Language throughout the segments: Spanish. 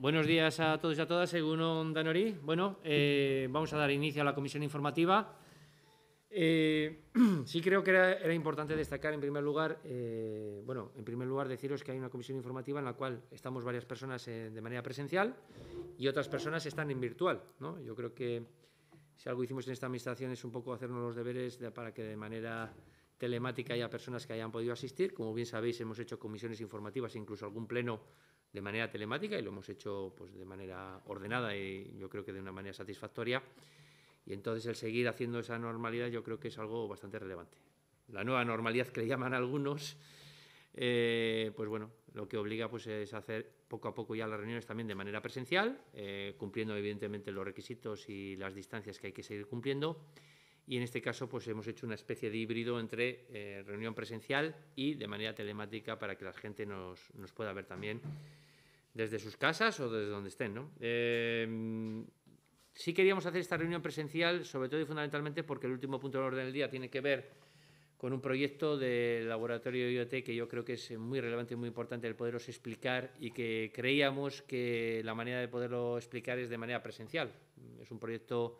Buenos días a todos y a todas, según Don Bueno, eh, vamos a dar inicio a la comisión informativa. Eh, sí creo que era, importante destacar, en primer lugar, eh, bueno, en primer lugar deciros que hay una comisión informativa en la cual estamos varias personas de manera presencial y otras personas están en virtual. ¿no? Yo creo que si algo hicimos en esta administración es un poco hacernos los deberes para que de manera telemática haya personas que hayan podido asistir. Como bien sabéis, hemos hecho comisiones informativas, incluso algún pleno de manera telemática y lo hemos hecho pues, de manera ordenada y yo creo que de una manera satisfactoria. Y entonces el seguir haciendo esa normalidad yo creo que es algo bastante relevante. La nueva normalidad que le llaman algunos, eh, pues bueno, lo que obliga pues, es hacer poco a poco ya las reuniones también de manera presencial, eh, cumpliendo evidentemente los requisitos y las distancias que hay que seguir cumpliendo. Y en este caso pues hemos hecho una especie de híbrido entre eh, reunión presencial y de manera telemática para que la gente nos, nos pueda ver también desde sus casas o desde donde estén. ¿no? Em, sí queríamos hacer esta reunión presencial, sobre todo y fundamentalmente porque el último punto del orden del día tiene que ver con un proyecto del laboratorio IoT que yo creo que es muy relevante y muy importante el poderos explicar y que creíamos que la manera de poderlo explicar es de manera presencial. Es un proyecto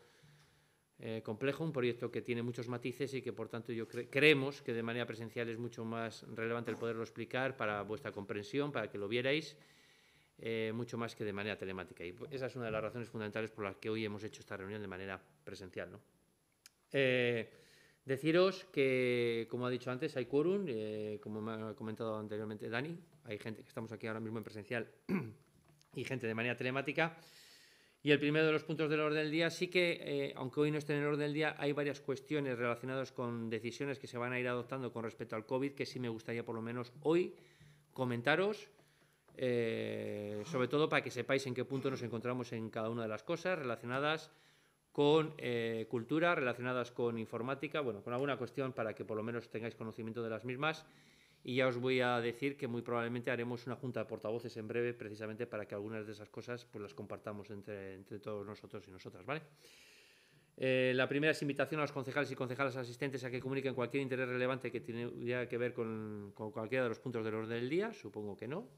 eh, complejo, un proyecto que tiene muchos matices y que por tanto yo creemos que de manera presencial es mucho más relevante el poderlo explicar para vuestra comprensión, para que lo vierais eh, mucho más que de manera telemática. Y esa es una de las razones fundamentales por las que hoy hemos hecho esta reunión de manera presencial. ¿no? Eh, deciros que, como ha dicho antes, hay quórum, eh, como me ha comentado anteriormente Dani, hay gente que estamos aquí ahora mismo en presencial y gente de manera telemática. Y el primero de los puntos del orden del día, sí que, aunque hoy no esté en el orden del día, hay varias cuestiones relacionadas con decisiones que se van a ir adoptando con respecto al COVID que sí me gustaría por lo menos hoy comentaros eh, sobre todo para que sepáis en qué punto nos encontramos en cada una de las cosas relacionadas con eh, cultura, relacionadas con informática, bueno, con alguna cuestión para que por lo menos tengáis conocimiento de las mismas. Y ya os voy a decir que muy probablemente haremos una junta de portavoces en breve, precisamente para que algunas de esas cosas pues, las compartamos entre, todos nosotros y nosotras, ¿vale? Eh, la primera es invitación a los concejales y concejales asistentes a que comuniquen cualquier interés relevante que tenga que ver con cualquiera de los puntos del orden del día. Supongo que no,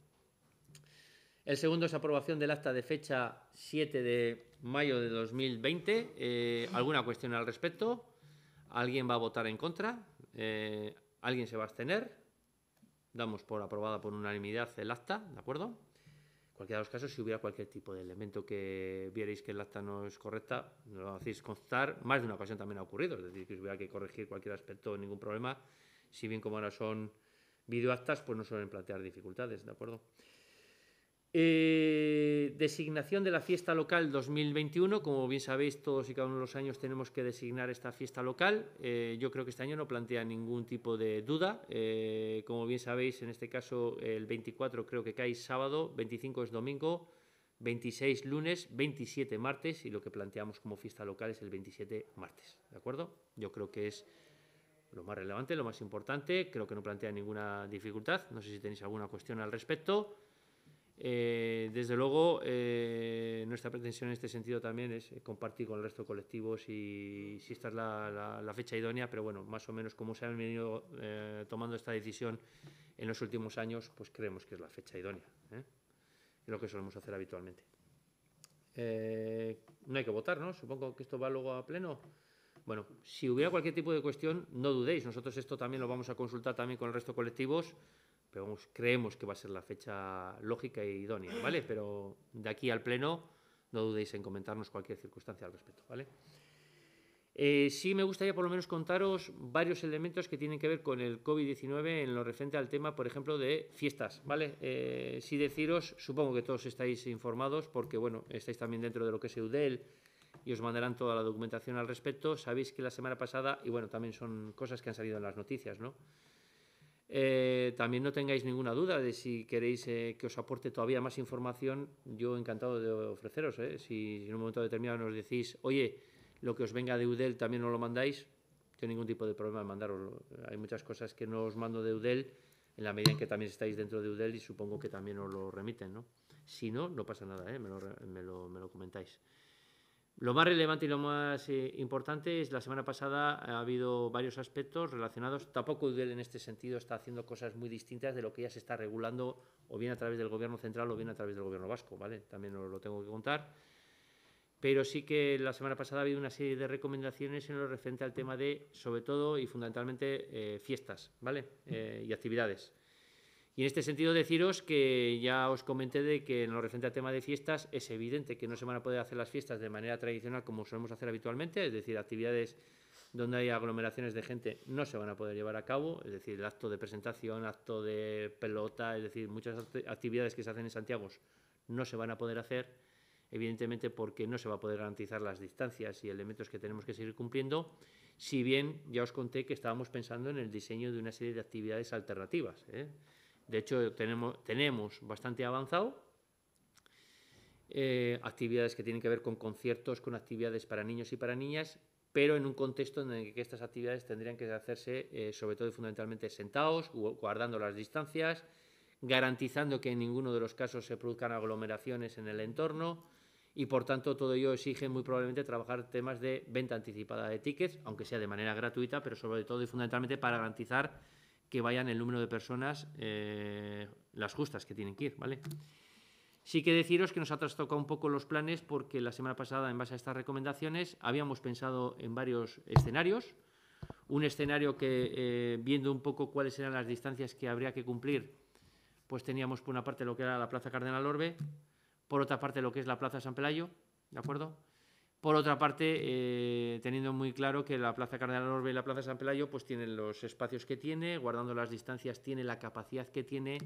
el segundo es aprobación del acta de fecha 7 de mayo de 2020. Eh, ¿Alguna cuestión al respecto? ¿Alguien va a votar en contra? Eh, ¿Alguien se va a abstener? Damos por aprobada por unanimidad el acta, ¿de acuerdo? En cualquiera de los casos, si hubiera cualquier tipo de elemento que vierais que el acta no es correcta, nos lo hacéis constar. Más de una ocasión también ha ocurrido, es decir, que hubiera que corregir cualquier aspecto, ningún problema. Si bien como ahora son videoactas, pues no suelen plantear dificultades, ¿de acuerdo? Eh, designación de la fiesta local 2021. Como bien sabéis, todos y cada uno de los años tenemos que designar esta fiesta local. Eh, yo creo que este año no plantea ningún tipo de duda. Eh, como bien sabéis, en este caso el 24 creo que cae sábado, 25 es domingo, 26 lunes, 27 martes y lo que planteamos como fiesta local es el 27 martes. ¿De acuerdo? Yo creo que es lo más relevante, lo más importante. Creo que no plantea ninguna dificultad. No sé si tenéis alguna cuestión al respecto. Eh, desde luego, eh, nuestra pretensión en este sentido también es eh, compartir con el resto de colectivos y si esta es la, fecha idónea, pero bueno, más o menos como se han venido tomando esta decisión en los últimos años, pues creemos que es la fecha idónea. Es lo que solemos hacer habitualmente. no hay que votar, ¿no? Supongo que esto va luego a pleno. Bueno, si hubiera cualquier tipo de cuestión, no dudéis. Nosotros esto también lo vamos a consultar también con el resto de colectivos pero creemos que va a ser la fecha lógica e idónea, ¿vale? Pero de aquí al pleno no dudéis en comentarnos cualquier circunstancia al respecto, ¿vale? Eh, sí me gustaría por lo menos contaros varios elementos que tienen que ver con el COVID-19 en lo referente al tema, por ejemplo, de fiestas, ¿vale? Eh, sí deciros, supongo que todos estáis informados porque, bueno, estáis también dentro de lo que es EUDEL y os mandarán toda la documentación al respecto. Sabéis que la semana pasada, y bueno, también son cosas que han salido en las noticias, ¿no? Eh, también no tengáis ninguna duda de si queréis eh, que os aporte todavía más información, yo encantado de ofreceros. Eh. Si, en un momento determinado nos decís, oye, lo que os venga de UDEL también os lo mandáis, hay ningún tipo de problema en mandaros Hay muchas cosas que no os mando de UDEL en la medida en que también estáis dentro de UDEL y supongo que también os lo remiten. ¿no? Si no, no pasa nada, me lo comentáis. Lo más relevante y lo más eh, importante es la semana pasada ha habido varios aspectos relacionados. Tampoco UDEL en este sentido está haciendo cosas muy distintas de lo que ya se está regulando o bien a través del Gobierno central o bien a través del Gobierno vasco, ¿vale? También lo, lo tengo que contar. Pero sí que la semana pasada ha habido una serie de recomendaciones en lo referente al tema de, sobre todo y fundamentalmente, eh, fiestas, ¿vale? Eh, y actividades. Y en este sentido deciros que ya os comenté de que en lo referente al tema de fiestas es evidente que no se van a poder hacer las fiestas de manera tradicional como solemos hacer habitualmente, es decir, actividades donde hay aglomeraciones de gente no se van a poder llevar a cabo, es decir, el acto de presentación, acto de pelota, es decir, muchas actividades que se hacen en Santiago no se van a poder hacer, evidentemente porque no se va a poder garantizar las distancias y elementos que tenemos que seguir cumpliendo, si bien ya os conté que estábamos pensando en el diseño de una serie de actividades alternativas. ¿eh? De hecho, tenemos, bastante avanzado eh, actividades que tienen que ver con conciertos, con actividades para niños y para niñas, pero en un contexto en el que estas actividades tendrían que hacerse eh, sobre todo y fundamentalmente sentados, guardando las distancias, garantizando que en ninguno de los casos se produzcan aglomeraciones en el entorno y por tanto todo ello exige muy probablemente trabajar temas de venta anticipada de tickets, aunque sea de manera gratuita, pero sobre todo y fundamentalmente para garantizar que vayan el número de personas, eh, las justas que tienen que ir, ¿vale? Sí que deciros que nos ha trastocado un poco los planes porque la semana pasada, en base a estas recomendaciones, habíamos pensado en varios escenarios. Un escenario que, eh, viendo un poco cuáles eran las distancias que habría que cumplir, pues teníamos por una parte lo que era la Plaza Cardenal Orbe, por otra parte lo que es la Plaza San Pelayo, ¿de acuerdo? Por otra parte, eh, teniendo muy claro que la Plaza Cardenal Norbe y la Plaza San Pelayo pues tienen los espacios que tiene, guardando las distancias, tiene la capacidad que tiene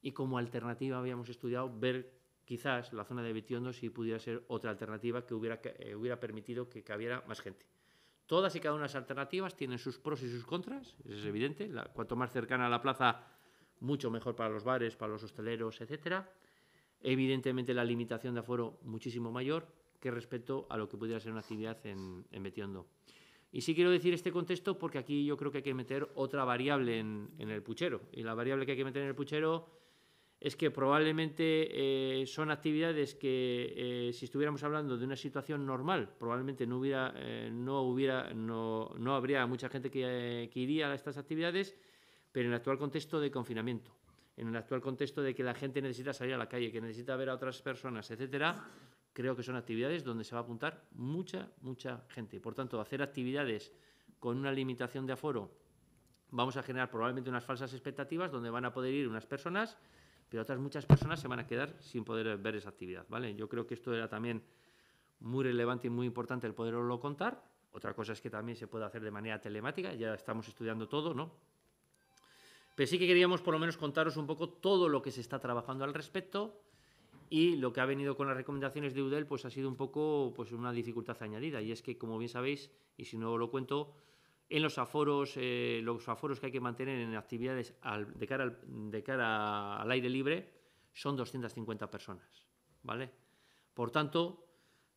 y como alternativa habíamos estudiado ver quizás la zona de Betiondo si pudiera ser otra alternativa que eh, hubiera, permitido que cabiera más gente. Todas y cada una de las alternativas tienen sus pros y sus contras, es evidente. cuanto más cercana a la plaza, mucho mejor para los bares, para los hosteleros, etc. Evidentemente la limitación de aforo muchísimo mayor, que respecto a lo que pudiera ser una actividad en, en Y sí quiero decir este contexto porque aquí yo creo que hay que meter otra variable en, el puchero. Y la variable que hay que meter en el puchero es que probablemente eh, son actividades que eh, si estuviéramos hablando de una situación normal, probablemente no hubiera, eh, no hubiera, no, no, habría mucha gente que, que iría a estas actividades, pero en el actual contexto de confinamiento, en el actual contexto de que la gente necesita salir a la calle, que necesita ver a otras personas, etcétera, creo que son actividades donde se va a apuntar mucha, mucha gente. Por tanto, hacer actividades con una limitación de aforo, vamos a generar probablemente unas falsas expectativas donde van a poder ir unas personas, pero otras muchas personas se van a quedar sin poder ver esa actividad. ¿vale? Yo creo que esto era también muy relevante y muy importante el poderlo contar. Otra cosa es que también se puede hacer de manera telemática, ya estamos estudiando todo, ¿no? Pero sí que queríamos por lo menos contaros un poco todo lo que se está trabajando al respecto, y lo que ha venido con las recomendaciones de UDEL pues ha sido un poco pues, una dificultad añadida y es que como bien sabéis y si no lo cuento en los aforos eh, los aforos que hay que mantener en actividades de cara al, aire libre son 250 personas vale por tanto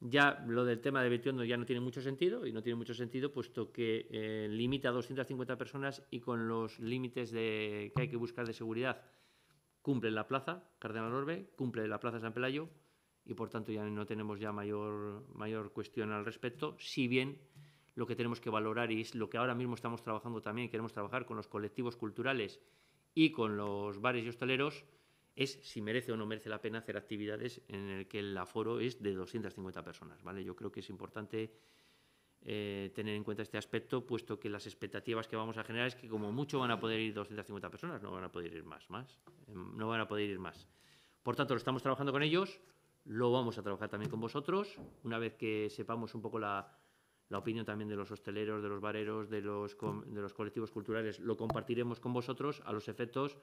ya lo del tema de 21 ya no tiene mucho sentido y no tiene mucho sentido puesto que eh, limita a 250 personas y con los límites de, que hay que buscar de seguridad cumple la plaza Cardenal Orbe, cumple la plaza San Pelayo y por tanto ya no tenemos ya mayor, mayor cuestión al respecto, si bien lo que tenemos que valorar y es lo que ahora mismo estamos trabajando también, queremos trabajar con los colectivos culturales y con los bares y hosteleros, es si merece o no merece la pena hacer actividades en el que el aforo es de 250 personas, ¿vale? Yo creo que es importante eh, tener en cuenta este aspecto, puesto que las expectativas que vamos a generar es que como mucho van a poder ir 250 personas, no van a poder ir más, más, em, no van a poder ir más. Por tanto, lo estamos trabajando con ellos, lo vamos a trabajar también con vosotros, una vez que sepamos un poco la, opinión también de los hosteleros, de los bareros, de los, de los colectivos culturales, lo compartiremos con vosotros a los efectos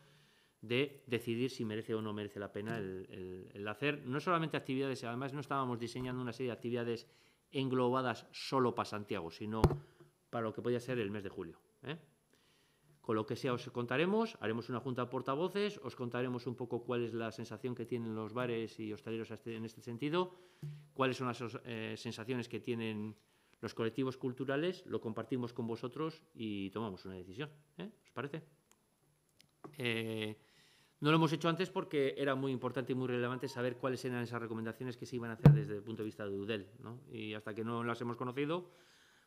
de decidir si merece o no merece la pena el hacer no solamente actividades, además no estábamos diseñando una serie de actividades englobadas solo para Santiago, sino para lo que podría ser el mes de julio. ¿eh? Con lo que sea os contaremos, haremos una junta de portavoces, os contaremos un poco cuál es la sensación que tienen los bares y hosteleros este, en este sentido, cuáles son las eh, sensaciones que tienen los colectivos culturales, lo compartimos con vosotros y tomamos una decisión. ¿eh? ¿Os parece? No lo hemos hecho antes porque era muy importante y muy relevante saber cuáles eran esas recomendaciones que se iban a hacer desde el punto de vista de UDEL. ¿no? Y hasta que no las hemos conocido,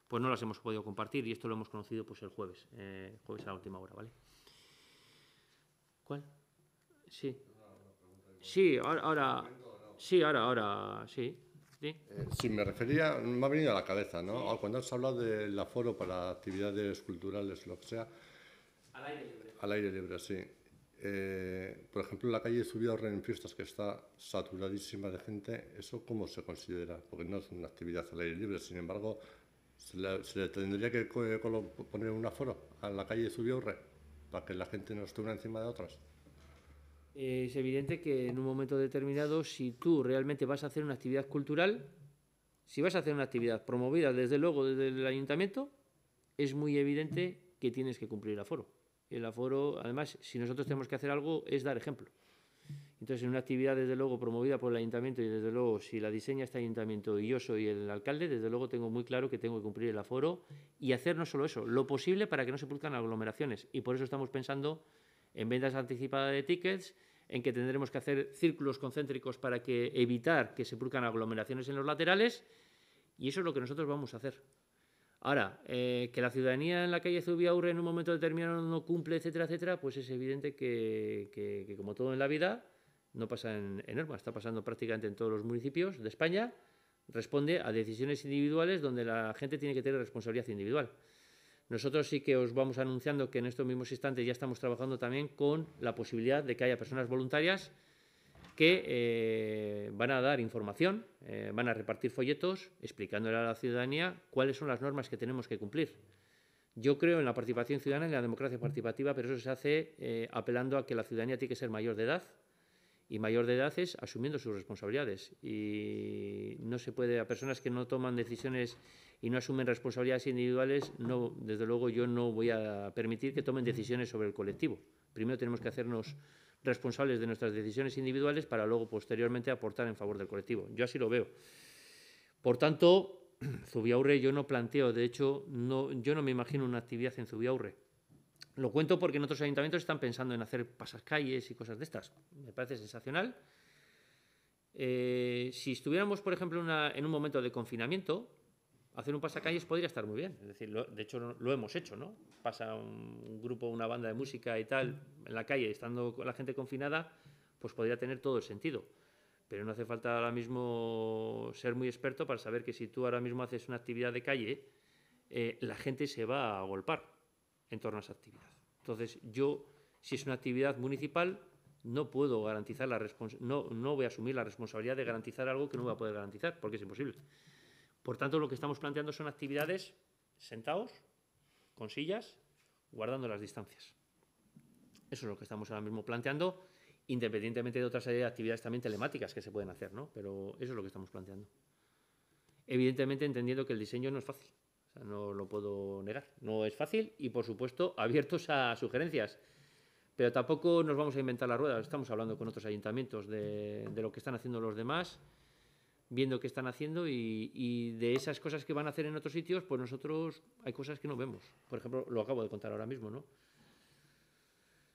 pues no las hemos podido compartir y esto lo hemos conocido pues el jueves, eh, jueves a la última hora, ¿vale? ¿Cuál? Sí. Sí, ahora, ahora sí, ahora, ahora, sí. Sí. Eh, si me refería, me ha venido a la cabeza, ¿no? Ah, cuando has hablado del aforo para actividades culturales, lo que sea. Al aire libre. Al aire libre, sí eh, por ejemplo, la calle de subida en que está saturadísima de gente, ¿eso cómo se considera? Porque no es una actividad al aire libre, sin embargo, ¿se le, tendría que eh, poner un aforo a la calle de para que la gente no esté una encima de otras? Eh, es evidente que en un momento determinado, si tú realmente vas a hacer una actividad cultural, si vas a hacer una actividad promovida desde luego desde el ayuntamiento, es muy evidente que tienes que cumplir el aforo el aforo, además, si nosotros tenemos que hacer algo, es dar ejemplo. Entonces, en una actividad, desde luego, promovida por el ayuntamiento y, desde luego, si la diseña este ayuntamiento y yo soy el alcalde, desde luego tengo muy claro que tengo que cumplir el aforo y hacer no solo eso, lo posible para que no se produzcan aglomeraciones. Y por eso estamos pensando en ventas anticipadas de tickets, en que tendremos que hacer círculos concéntricos para que evitar que se produzcan aglomeraciones en los laterales. Y eso es lo que nosotros vamos a hacer. Ahora, eh, que la ciudadanía en la calle Zubiaurre en un momento determinado no cumple, etcétera, etcétera, pues es evidente que, como todo en la vida, no pasa en, norma. está pasando prácticamente en todos los municipios de España, responde a decisiones individuales donde la gente tiene que tener responsabilidad individual. Nosotros sí que os vamos anunciando que en estos mismos instantes ya estamos trabajando también con la posibilidad de que haya personas voluntarias que eh, van a dar información, eh, van a repartir folletos explicándole a la ciudadanía cuáles son las normas que tenemos que cumplir. Yo creo en la participación ciudadana y en la democracia participativa, pero eso se hace eh, apelando a que la ciudadanía tiene que ser mayor de edad y mayor de edad es asumiendo sus responsabilidades. Y no se puede, a personas que no toman decisiones y no asumen responsabilidades individuales, no, desde luego yo no voy a permitir que tomen decisiones sobre el colectivo. Primero tenemos que hacernos responsables de nuestras decisiones individuales para luego posteriormente aportar en favor del colectivo. Yo así lo veo. Por tanto, Zubiaurre yo no planteo, de hecho, yo no me imagino una actividad en Zubiaurre. Lo cuento porque en otros ayuntamientos están pensando en hacer pasacalles y cosas de estas. Me parece sensacional. Eh, si estuviéramos, por ejemplo, en un momento de confinamiento, hacer un pasacalles podría estar muy bien. Es decir, de hecho lo hemos hecho, ¿no? Pasa un, grupo, una banda de música y tal en la calle, estando la gente confinada, pues podría tener todo el sentido. Pero no hace falta ahora mismo ser muy experto para saber que si tú ahora mismo haces una actividad de calle, eh, la gente se va a agolpar en torno a esa actividad. Entonces, yo, si es una actividad municipal, no puedo garantizar la no, no voy a asumir la responsabilidad de garantizar algo que no voy a poder garantizar, porque es imposible. Por tanto, lo que estamos planteando son actividades sentados, con sillas, guardando las distancias. Eso es lo que estamos ahora mismo planteando, independientemente de otras actividades también telemáticas que se pueden hacer, ¿no? Pero eso es lo que estamos planteando. Evidentemente entendiendo que el diseño no es fácil, no lo puedo negar, no es fácil y por supuesto abiertos a sugerencias. Pero tampoco nos vamos a inventar la rueda, estamos hablando con otros ayuntamientos de, de lo que están haciendo los demás viendo qué están haciendo y, de esas cosas que van a hacer en otros sitios, pues nosotros hay cosas que no vemos. Por ejemplo, lo acabo de contar ahora mismo, ¿no?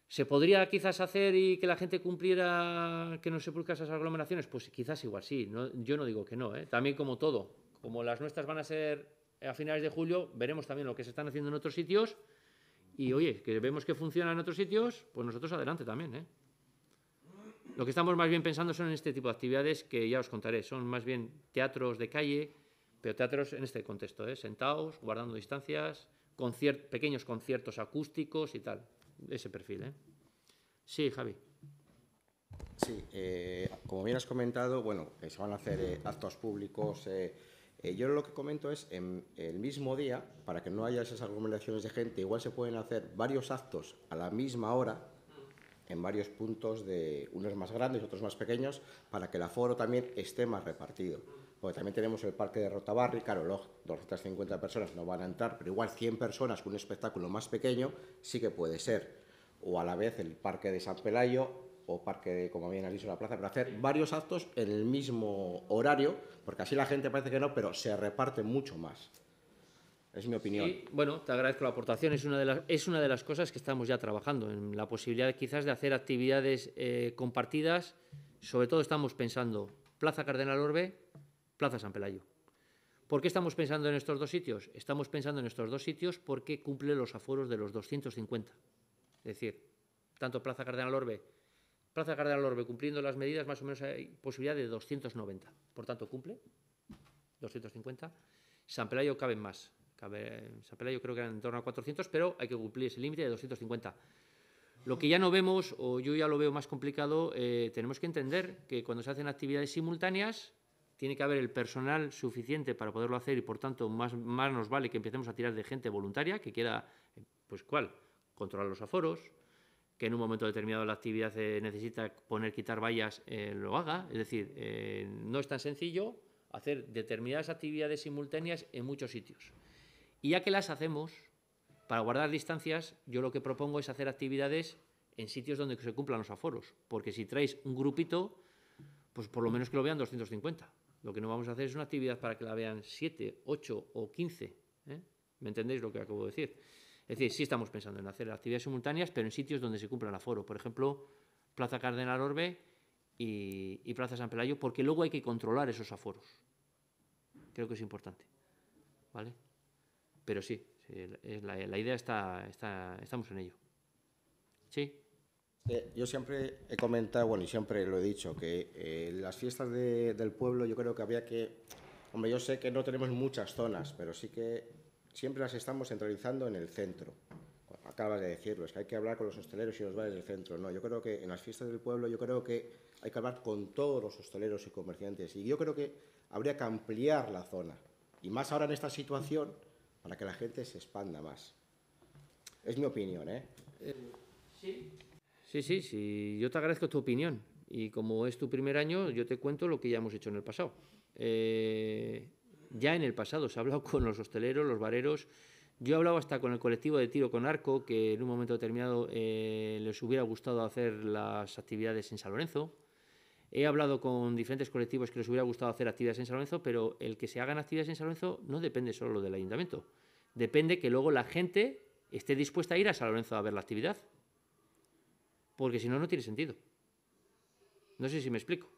¿Se podría quizás hacer y que la gente cumpliera que no se produzcan esas aglomeraciones? Pues quizás igual sí, yo no digo que no, ¿eh? también como todo, como las nuestras van a ser a finales de julio, veremos también lo que se están haciendo en otros sitios y oye, que vemos que funciona en otros sitios, pues nosotros adelante también. ¿eh? Lo que estamos más bien pensando son en este tipo de actividades que ya os contaré. Son más bien teatros de calle, pero teatros en este contexto, ¿eh? sentados, guardando distancias, pequeños conciertos acústicos y tal. Ese perfil. ¿eh? Sí, Javi. Sí, eh, como bien has comentado, bueno, se van a hacer eh, actos públicos. Eh, yo lo que comento es, en el mismo día, para que no haya esas acumulaciones de gente, igual se pueden hacer varios actos a la misma hora, en varios puntos, de unos más grandes, otros más pequeños, para que el aforo también esté más repartido. Porque también tenemos el parque de Rotabarri, claro, 250 personas no van a entrar, pero igual 100 personas con un espectáculo más pequeño sí que puede ser. O a la vez el parque de San Pelayo o parque de, como bien ha dicho, la plaza, para hacer varios actos en el mismo horario, porque así la gente parece que no, pero se reparte mucho más. Es mi opinión. bueno, te agradezco la aportación. Es una, de las, es una de las cosas que estamos ya trabajando, en la posibilidad quizás de hacer actividades eh, compartidas. Sobre todo estamos pensando Plaza Cardenal Orbe, Plaza San Pelayo. ¿Por qué estamos pensando en estos dos sitios? Estamos pensando en estos dos sitios porque cumple los aforos de los 250. Es decir, tanto Plaza Cardenal Orbe, Plaza Cardenal Orbe cumpliendo las medidas, más o menos hay posibilidad de 290. Por tanto, cumple 250. San Pelayo caben más pelea yo creo que eran en torno a 400, pero hay que cumplir ese límite de 250. Lo que ya no vemos, o yo ya lo veo más complicado, eh, tenemos que entender que cuando se hacen actividades simultáneas, tiene que haber el personal suficiente para poderlo hacer y, por tanto, más, nos vale que empecemos a tirar de gente voluntaria que quiera, eh, pues, ¿cuál? Controlar los aforos, que en un momento determinado la actividad eh, necesita poner, quitar vallas, lo haga. Es decir, no es tan sencillo hacer determinadas actividades simultáneas en muchos sitios. Y ya que las hacemos, para guardar distancias, yo lo que propongo es hacer actividades en sitios donde se cumplan los aforos, porque si traéis un grupito, pues por lo menos que lo vean 250. Lo que no vamos a hacer es una actividad para que la vean 7, 8 o 15. ¿eh? ¿Me entendéis lo que acabo de decir? Es decir, sí estamos pensando en hacer actividades simultáneas, pero en sitios donde se cumplan el aforo. Por ejemplo, Plaza Cardenal Orbe y, y Plaza San Pelayo, porque luego hay que controlar esos aforos. Creo que es importante. ¿Vale? pero sí, la, idea está, estamos en ello. Sí. Eh, yo siempre he comentado, bueno, y siempre lo he dicho, que eh, las fiestas del pueblo yo creo que había que... Hombre, yo sé que no tenemos muchas zonas, pero sí que siempre las estamos centralizando en el centro. Acabas de decirlo, es que hay que hablar con los hosteleros y los bares del centro. No, yo creo que en las fiestas del pueblo yo creo que hay que hablar con todos los hosteleros y comerciantes. Y yo creo que habría que ampliar la zona. Y más ahora en esta situación para que la gente se expanda más. Es mi opinión, ¿eh? Sí. Sí, sí, Yo te agradezco tu opinión. Y como es tu primer año, yo te cuento lo que ya hemos hecho en el pasado. Eh, ya en el pasado se ha hablado con los hosteleros, los bareros. Yo he hablado hasta con el colectivo de tiro con arco, que en un momento determinado eh, les hubiera gustado hacer las actividades en San Lorenzo. He hablado con diferentes colectivos que les hubiera gustado hacer actividades en San Lorenzo, pero el que se hagan actividades en San Lorenzo no depende solo del ayuntamiento. Depende que luego la gente esté dispuesta a ir a San Lorenzo a ver la actividad. Porque si no, no tiene sentido. No sé si me explico.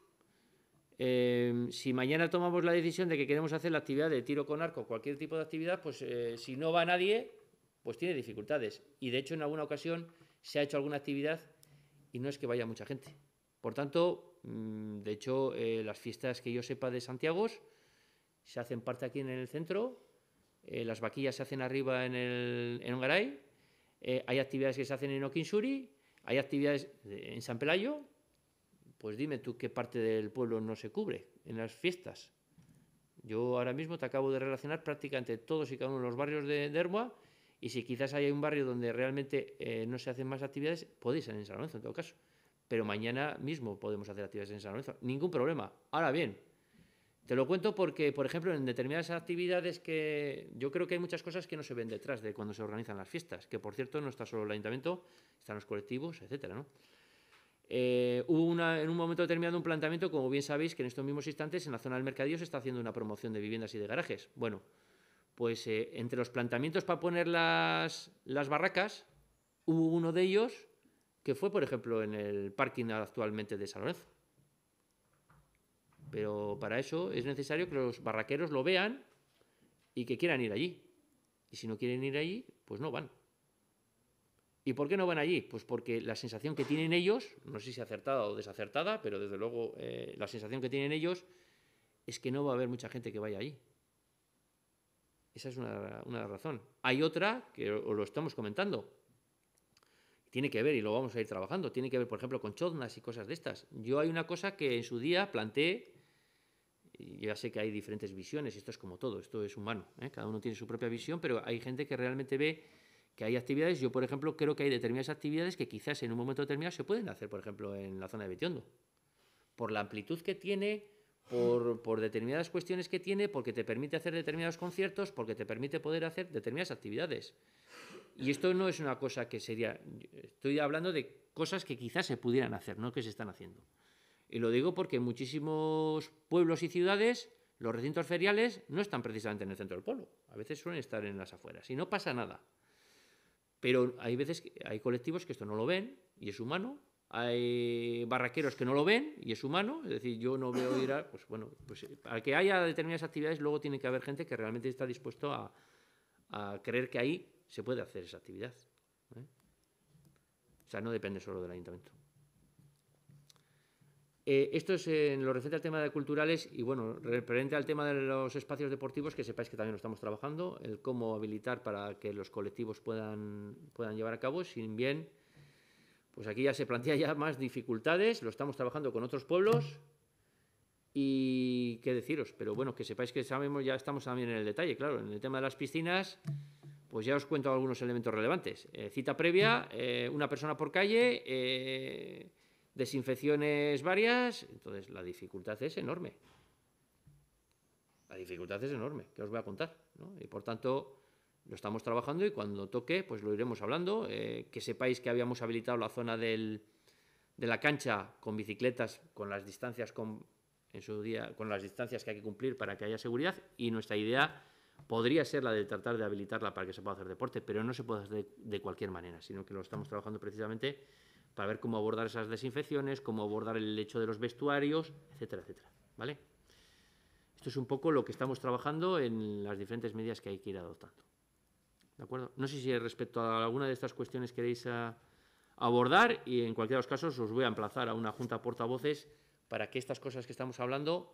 Em, si mañana tomamos la decisión de que queremos hacer la actividad de tiro con arco, cualquier tipo de actividad, pues eh, si no va nadie, pues tiene dificultades. Y de hecho, en alguna ocasión se ha hecho alguna actividad y no es que vaya mucha gente. Por tanto, Mm, de hecho, eh, las fiestas que yo sepa de Santiago se hacen parte aquí en el centro, eh, las vaquillas se hacen arriba en, el, Ongaray, eh, hay actividades que se hacen en Okinsuri, hay actividades en San Pelayo. Pues dime tú qué parte del pueblo no se cubre en las fiestas. Yo ahora mismo te acabo de relacionar prácticamente todos y cada uno de los barrios de, Ergua y si quizás hay un barrio donde realmente no se hacen más actividades, podéis en San Lorenzo en todo caso pero mañana mismo podemos hacer actividades en San Lorenzo. Ningún problema. Ahora bien, te lo cuento porque, por ejemplo, en determinadas actividades que yo creo que hay muchas cosas que no se ven detrás de cuando se organizan las fiestas, que por cierto no está solo el ayuntamiento, están los colectivos, etcétera, ¿no? Eh, hubo en un momento determinado un planteamiento, como bien sabéis, que en estos mismos instantes en la zona del mercadillo se está haciendo una promoción de viviendas y de garajes. Bueno, pues eh, entre los planteamientos para poner las, las barracas, hubo uno de ellos que fue, por ejemplo, en el parking actualmente de San Pero para eso es necesario que los barraqueros lo vean y que quieran ir allí. Y si no quieren ir allí, pues no van. ¿Y por qué no van allí? Pues porque la sensación que tienen ellos, no sé si acertada o desacertada, pero desde luego eh, la sensación que tienen ellos es que no va a haber mucha gente que vaya allí. Esa es una, una razón. Hay otra que os lo estamos comentando tiene que ver, y lo vamos a ir trabajando, tiene que ver, por ejemplo, con chodnas y cosas de estas. Yo hay una cosa que en su día planteé, ya sé que hay diferentes visiones, esto es como todo, esto es humano, ¿eh? cada uno tiene su propia visión, pero hay gente que realmente ve que hay actividades, yo por ejemplo creo que hay determinadas actividades que quizás en un momento determinado se pueden hacer, por ejemplo, en la zona de Betiondo, por la amplitud que tiene, por, por, determinadas cuestiones que tiene, porque te permite hacer determinados conciertos, porque te permite poder hacer determinadas actividades. Y esto no es una cosa que sería, estoy hablando de cosas que quizás se pudieran hacer, no que se están haciendo. Y lo digo porque muchísimos pueblos y ciudades los recintos feriales no están precisamente en el centro del pueblo, a veces suelen estar en las afueras y no pasa nada. Pero hay veces que hay colectivos que esto no lo ven y es humano, hay barraqueros que no lo ven y es humano, es decir, yo no veo ir a, pues bueno, pues para que haya determinadas actividades luego tiene que haber gente que realmente está dispuesto a, a creer que hay se puede hacer esa actividad. ¿eh? O sea, no depende solo del ayuntamiento. Eh, esto es en lo referente al tema de culturales y, bueno, referente al tema de los espacios deportivos, que sepáis que también lo estamos trabajando, el cómo habilitar para que los colectivos puedan, puedan llevar a cabo, sin bien, pues aquí ya se plantea ya más dificultades, lo estamos trabajando con otros pueblos y qué deciros, pero bueno, que sepáis que sabemos, ya estamos también en el detalle, claro, en el tema de las piscinas, pues ya os cuento algunos elementos relevantes. Eh, cita previa, mm. eh, una persona por calle, eh, desinfecciones varias, entonces la dificultad es enorme. La dificultad es enorme, que os voy a contar. Y por tanto, lo estamos trabajando y cuando toque, pues lo iremos hablando. que sepáis que habíamos habilitado la zona de la cancha con bicicletas, con las distancias con las distancias que hay que cumplir para que haya seguridad. Y nuestra idea podría ser la de tratar de habilitarla para que se pueda hacer deporte, pero no se puede hacer de, cualquier manera, sino que lo estamos trabajando precisamente para ver cómo abordar esas desinfecciones, cómo abordar el hecho de los vestuarios, etcétera, etcétera. ¿Vale? Esto es un poco lo que estamos trabajando en las diferentes medidas que hay que ir adoptando. ¿De acuerdo? No sé si respecto a alguna de estas cuestiones queréis ah, abordar y en cualquiera de los casos os voy a emplazar a una junta portavoces para que estas cosas que estamos hablando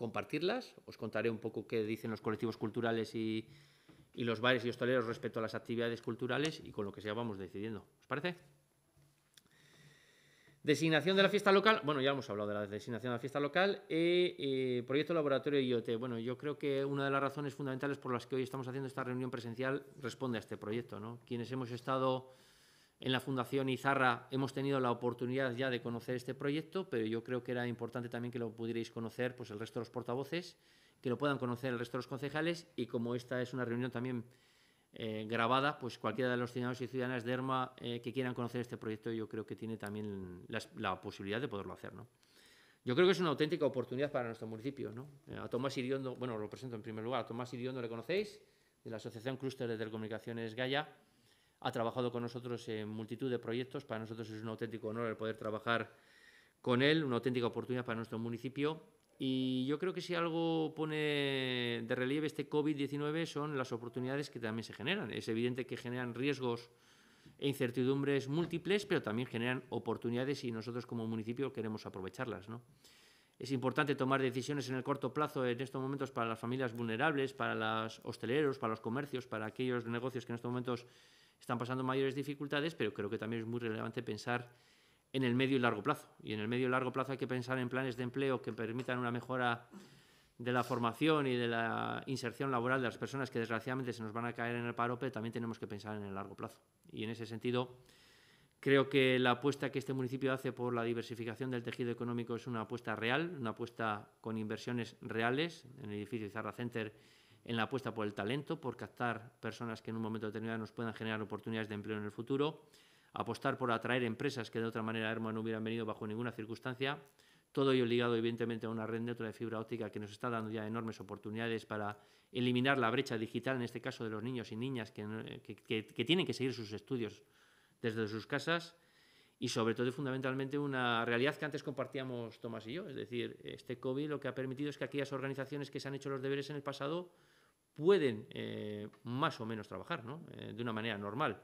compartirlas. Os contaré un poco qué dicen los colectivos culturales y, los bares y hosteleros respecto a las actividades culturales y con lo que sea vamos decidiendo. ¿Os parece? Designación de la fiesta local. Bueno, ya hemos hablado de la designación de la fiesta local. y eh, eh, proyecto Laboratorio IoT. Bueno, yo creo que una de las razones fundamentales por las que hoy estamos haciendo esta reunión presencial responde a este proyecto. ¿no? Quienes hemos estado en la Fundación Izarra hemos tenido la oportunidad ya de conocer este proyecto, pero yo creo que era importante también que lo pudierais conocer pues, el resto de los portavoces, que lo puedan conocer el resto de los concejales y como esta es una reunión también eh, grabada, pues cualquiera de los ciudadanos y ciudadanas de ERMA eh, que quieran conocer este proyecto yo creo que tiene también la, posibilidad de poderlo hacer. ¿no? Yo creo que es una auténtica oportunidad para nuestro municipio. ¿no? Eh, a Tomás Iriondo, bueno, lo presento en primer lugar, a Tomás Iriondo le conocéis, de la Asociación Clúster de Telecomunicaciones Gaya ha trabajado con nosotros en multitud de proyectos. Para nosotros es un auténtico honor el poder trabajar con él, una auténtica oportunidad para nuestro municipio. Y yo creo que si algo pone de relieve este COVID-19 son las oportunidades que también se generan. Es evidente que generan riesgos e incertidumbres múltiples, pero también generan oportunidades y nosotros como municipio queremos aprovecharlas. Es importante tomar decisiones en el corto plazo en estos momentos para las familias vulnerables, para los hosteleros, para los comercios, para aquellos negocios que en estos momentos están pasando mayores dificultades, pero creo que también es muy relevante pensar en el medio y largo plazo. Y en el medio y largo plazo hay que pensar en planes de empleo que permitan una mejora de la formación y de la inserción laboral de las personas que desgraciadamente se nos van a caer en el paro, pero también tenemos que pensar en el largo plazo. Y en ese sentido, creo que la apuesta que este municipio hace por la diversificación del tejido económico es una apuesta real, una apuesta con inversiones reales. En el edificio Izarra Center en la apuesta por el talento, por captar personas que en un momento determinado nos puedan generar oportunidades de empleo en el futuro, apostar por atraer empresas que de otra manera no hubieran venido bajo ninguna circunstancia. Todo ello ligado, evidentemente, a una red neutra de fibra óptica que nos está dando ya enormes oportunidades para eliminar la brecha digital, en este caso de los niños y niñas que eh, tienen que seguir sus estudios desde sus casas y sobre todo fundamentalmente una realidad que antes compartíamos Tomás y yo. Es decir, este COVID lo que ha permitido es que aquellas organizaciones que se han hecho los deberes en el pasado pueden eh, más o menos trabajar eh, de una manera normal.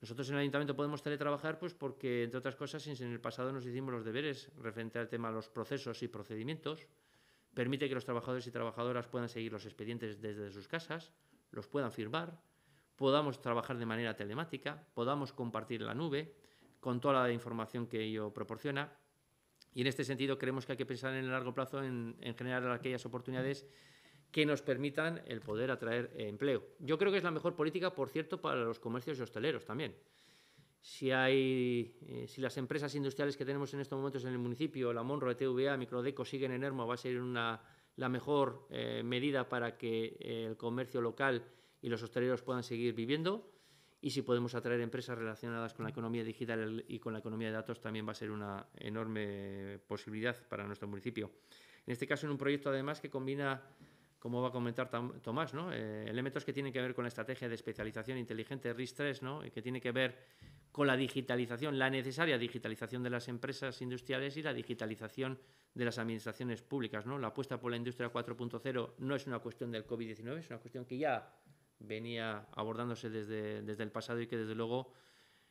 Nosotros en el ayuntamiento podemos teletrabajar pues porque, entre otras cosas, en el pasado nos hicimos los deberes referente al tema de los procesos y procedimientos, permite que los trabajadores y trabajadoras puedan seguir los expedientes desde sus casas, los puedan firmar, podamos trabajar de manera telemática, podamos compartir la nube, con toda la información que ello proporciona. Y en este sentido creemos que hay que pensar en el largo plazo en, generar aquellas oportunidades que nos permitan el poder atraer eh, empleo. Yo creo que es la mejor política, por cierto, para los comercios y hosteleros también. Si, hay, eh, si las empresas industriales que tenemos en estos momentos en el municipio, la Monro, TVA, Microdeco, siguen en Hermo, va a ser una, la mejor eh, medida para que el comercio local y los hosteleros puedan seguir viviendo y si podemos atraer empresas relacionadas con la economía digital y con la economía de datos también va a ser una enorme posibilidad para nuestro municipio. En este caso, en un proyecto además que combina, como va a comentar Tomás, ¿no? Eh, elementos que tienen que ver con la estrategia de especialización inteligente RIS3, ¿no? que tiene que ver con la digitalización, la necesaria digitalización de las empresas industriales y la digitalización de las administraciones públicas. ¿no? La apuesta por la industria 4.0 no es una cuestión del COVID-19, es una cuestión que ya venía abordándose desde, el pasado y que desde luego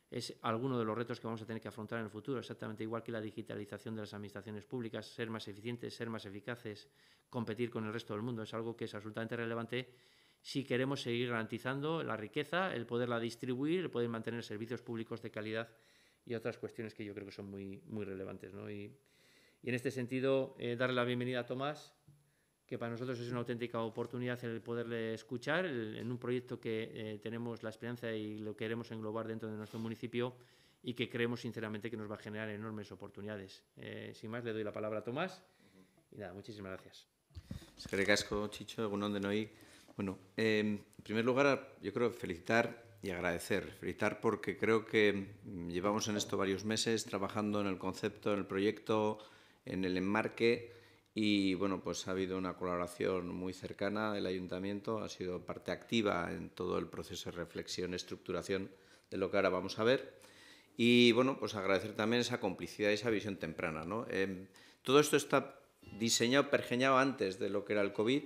es alguno de los retos que vamos a tener que afrontar en el futuro, exactamente igual que la digitalización de las administraciones públicas, ser más eficientes, ser más eficaces, competir con el resto del mundo, es algo que es absolutamente relevante si queremos seguir garantizando la riqueza, el poderla distribuir, el poder mantener servicios públicos de calidad y otras cuestiones que yo creo que son muy, muy relevantes. ¿no? Y, en este sentido, eh, darle la bienvenida a Tomás que para nosotros es una auténtica oportunidad el poderle escuchar en un proyecto que eh, tenemos la esperanza y lo queremos englobar dentro de nuestro municipio y que creemos sinceramente que nos va a generar enormes oportunidades. Eh, sin más, le doy la palabra a Tomás y nada, muchísimas gracias. Eskerrik casco, Chicho, de Noí. Bueno, em, en primer lugar, yo creo felicitar y agradecer. Felicitar porque creo que em, llevamos en esto varios meses trabajando en el concepto, en el proyecto, en el enmarque y bueno, pues ha habido una colaboración muy cercana del ayuntamiento, ha sido parte activa en todo el proceso de reflexión, estructuración de lo que ahora vamos a ver. Y bueno, pues agradecer también esa complicidad y esa visión temprana. Em, todo esto está diseñado, pergeñado antes de lo que era el COVID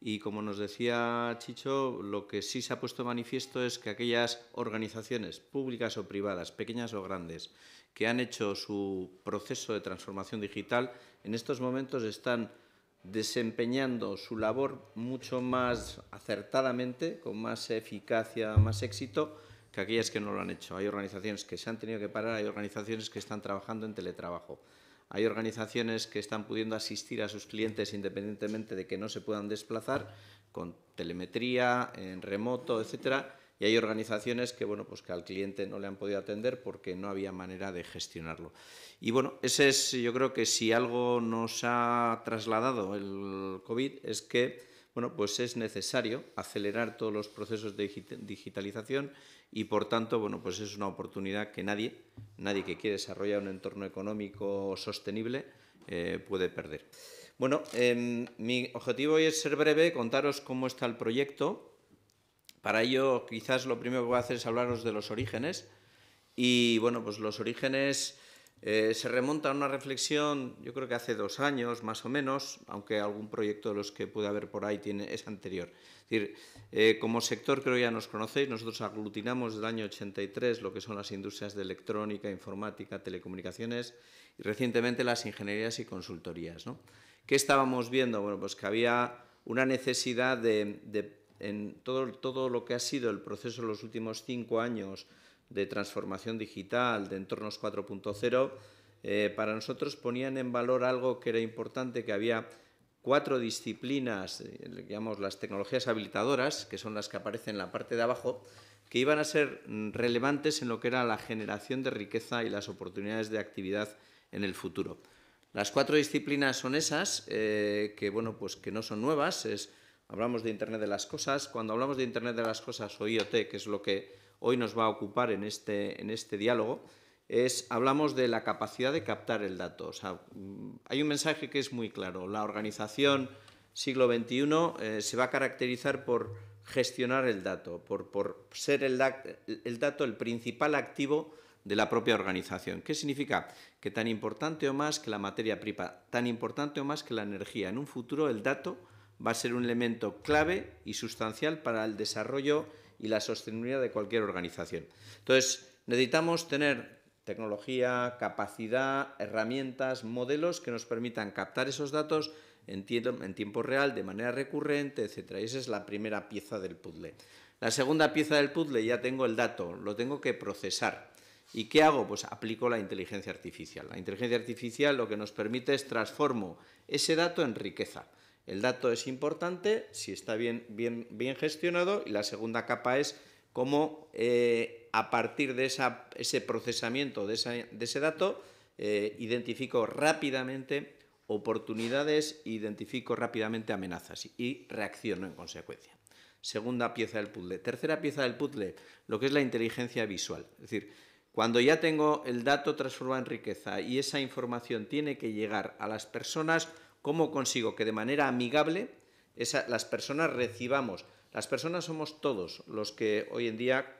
y como nos decía Chicho, lo que sí se ha puesto manifiesto es que aquellas organizaciones públicas o privadas, pequeñas o grandes, que han hecho su proceso de transformación digital, en estos momentos están desempeñando su labor mucho más acertadamente, con más eficacia, más éxito, que aquellas que no lo han hecho. Hay organizaciones que se han tenido que parar, hay organizaciones que están trabajando en teletrabajo, hay organizaciones que están pudiendo asistir a sus clientes independientemente de que no se puedan desplazar, con telemetría, en remoto, etcétera y hay organizaciones que, bueno, pues que al cliente no le han podido atender porque no había manera de gestionarlo. Y bueno, ese es, yo creo que si algo nos ha trasladado el COVID es que bueno, pues es necesario acelerar todos los procesos de digitalización y por tanto, bueno, pues es una oportunidad que nadie, nadie que quiere desarrollar un entorno económico sostenible eh, puede perder. Bueno, em, mi objetivo hoy es ser breve, contaros cómo está el proyecto, para ello, quizás lo primero que voy a hacer es hablaros de los orígenes. Y bueno, pues los orígenes eh, se remonta a una reflexión, yo creo que hace dos años más o menos, aunque algún proyecto de los que pude haber por ahí tiene, es anterior. Es decir, eh, como sector creo ya nos conocéis, nosotros aglutinamos el año 83 lo que son las industrias de electrónica, informática, telecomunicaciones y recientemente las ingenierías y consultorías. ¿Qué estábamos viendo? Bueno, pues que había una necesidad de, de en todo, todo lo que ha sido el proceso en los últimos cinco años de transformación digital, de entornos 4.0, eh, para nosotros ponían en valor algo que era importante, que había cuatro disciplinas, eh, llamamos las tecnologías habilitadoras, que son las que aparecen en la parte de abajo, que iban a ser mm, relevantes en lo que era la generación de riqueza y las oportunidades de actividad en el futuro. Las cuatro disciplinas son esas, eh, que bueno, pues que no son nuevas, es Hablamos de Internet de las Cosas. Cuando hablamos de Internet de las Cosas o IoT, que es lo que hoy nos va a ocupar en este, en este diálogo, es, hablamos de la capacidad de captar el dato. Mm, hay un mensaje que es muy claro. La organización siglo XXI eh, se va a caracterizar por gestionar el dato, por, ser el dato el principal activo de la propia organización. ¿Qué significa? Que tan importante o más que la materia prima, tan importante o más que la energía. En un futuro el dato va a ser un elemento clave y sustancial para el desarrollo y la sostenibilidad de cualquier organización. Entonces, necesitamos tener tecnología, capacidad, herramientas, modelos que nos permitan captar esos datos en tiempo real, de manera recurrente, etc. Y esa es la primera pieza del puzzle. La segunda pieza del puzzle, ya tengo el dato, lo tengo que procesar. ¿Y qué hago? Pues aplico la inteligencia artificial. La inteligencia artificial lo que nos permite es transformo ese dato en riqueza. El dato es importante si está bien, gestionado y la segunda capa es cómo eh, a partir de ese procesamiento de, ese dato eh, identifico rápidamente oportunidades, identifico rápidamente amenazas y reacciono en consecuencia. Segunda pieza del puzzle. Tercera pieza del puzzle, lo que es la inteligencia visual. Es decir, cuando ya tengo el dato transformado en riqueza y esa información tiene que llegar a las personas, ¿Cómo consigo que de manera amigable las personas recibamos? Las personas somos todos los que hoy en día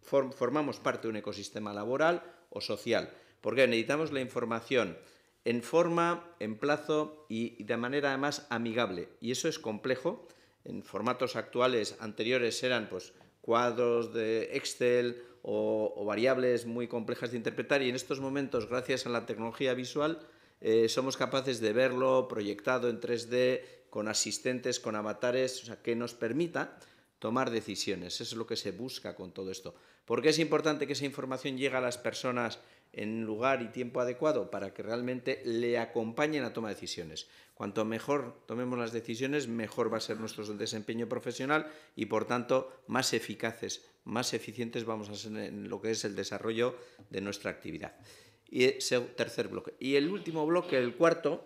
formamos parte de un ecosistema laboral o social, porque necesitamos la información en forma, en plazo y, de manera además amigable. Y eso es complejo. En formatos actuales anteriores eran pues cuadros de Excel o, variables muy complejas de interpretar y en estos momentos, gracias a la tecnología visual, eh, somos capaces de verlo proyectado en 3D, con asistentes, con avatares, o sea, que nos permita tomar decisiones. Eso es lo que se busca con todo esto. ¿Por qué es importante que esa información llegue a las personas en lugar y tiempo adecuado? Para que realmente le acompañen a tomar decisiones. Cuanto mejor tomemos las decisiones, mejor va a ser nuestro desempeño profesional y, por tanto, más eficaces, más eficientes vamos a ser en lo que es el desarrollo de nuestra actividad y e, tercer bloque. Y el último bloque, el cuarto,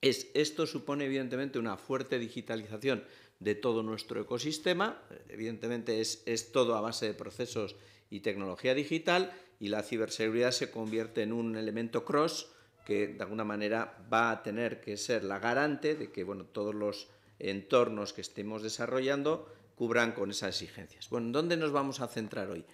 es esto supone evidentemente una fuerte digitalización de todo nuestro ecosistema, evidentemente es, es todo a base de procesos y tecnología digital y la ciberseguridad se convierte en un elemento cross que de alguna manera va a tener que ser la garante de que bueno, todos los entornos que estemos desarrollando cubran con esas exigencias. Bueno, ¿dónde nos vamos a centrar hoy?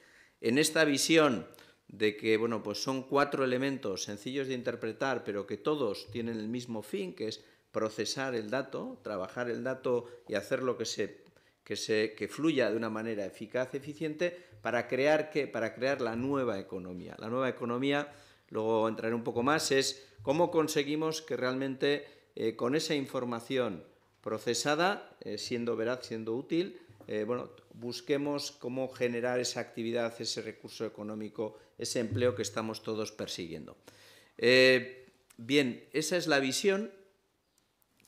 En esta visión de que, bueno, pues son cuatro elementos sencillos de interpretar, pero que todos tienen el mismo fin, que es procesar el dato, trabajar el dato y hacerlo que se que se fluya de una manera eficaz, eficiente para crear para crear la nueva economía. La nueva economía, luego entraré un poco más, es cómo conseguimos que realmente eh, con esa información procesada, eh, siendo veraz, siendo útil, eh, bueno, busquemos cómo generar esa actividad, ese recurso económico, ese empleo que estamos todos persiguiendo. Eh, bien, esa es la visión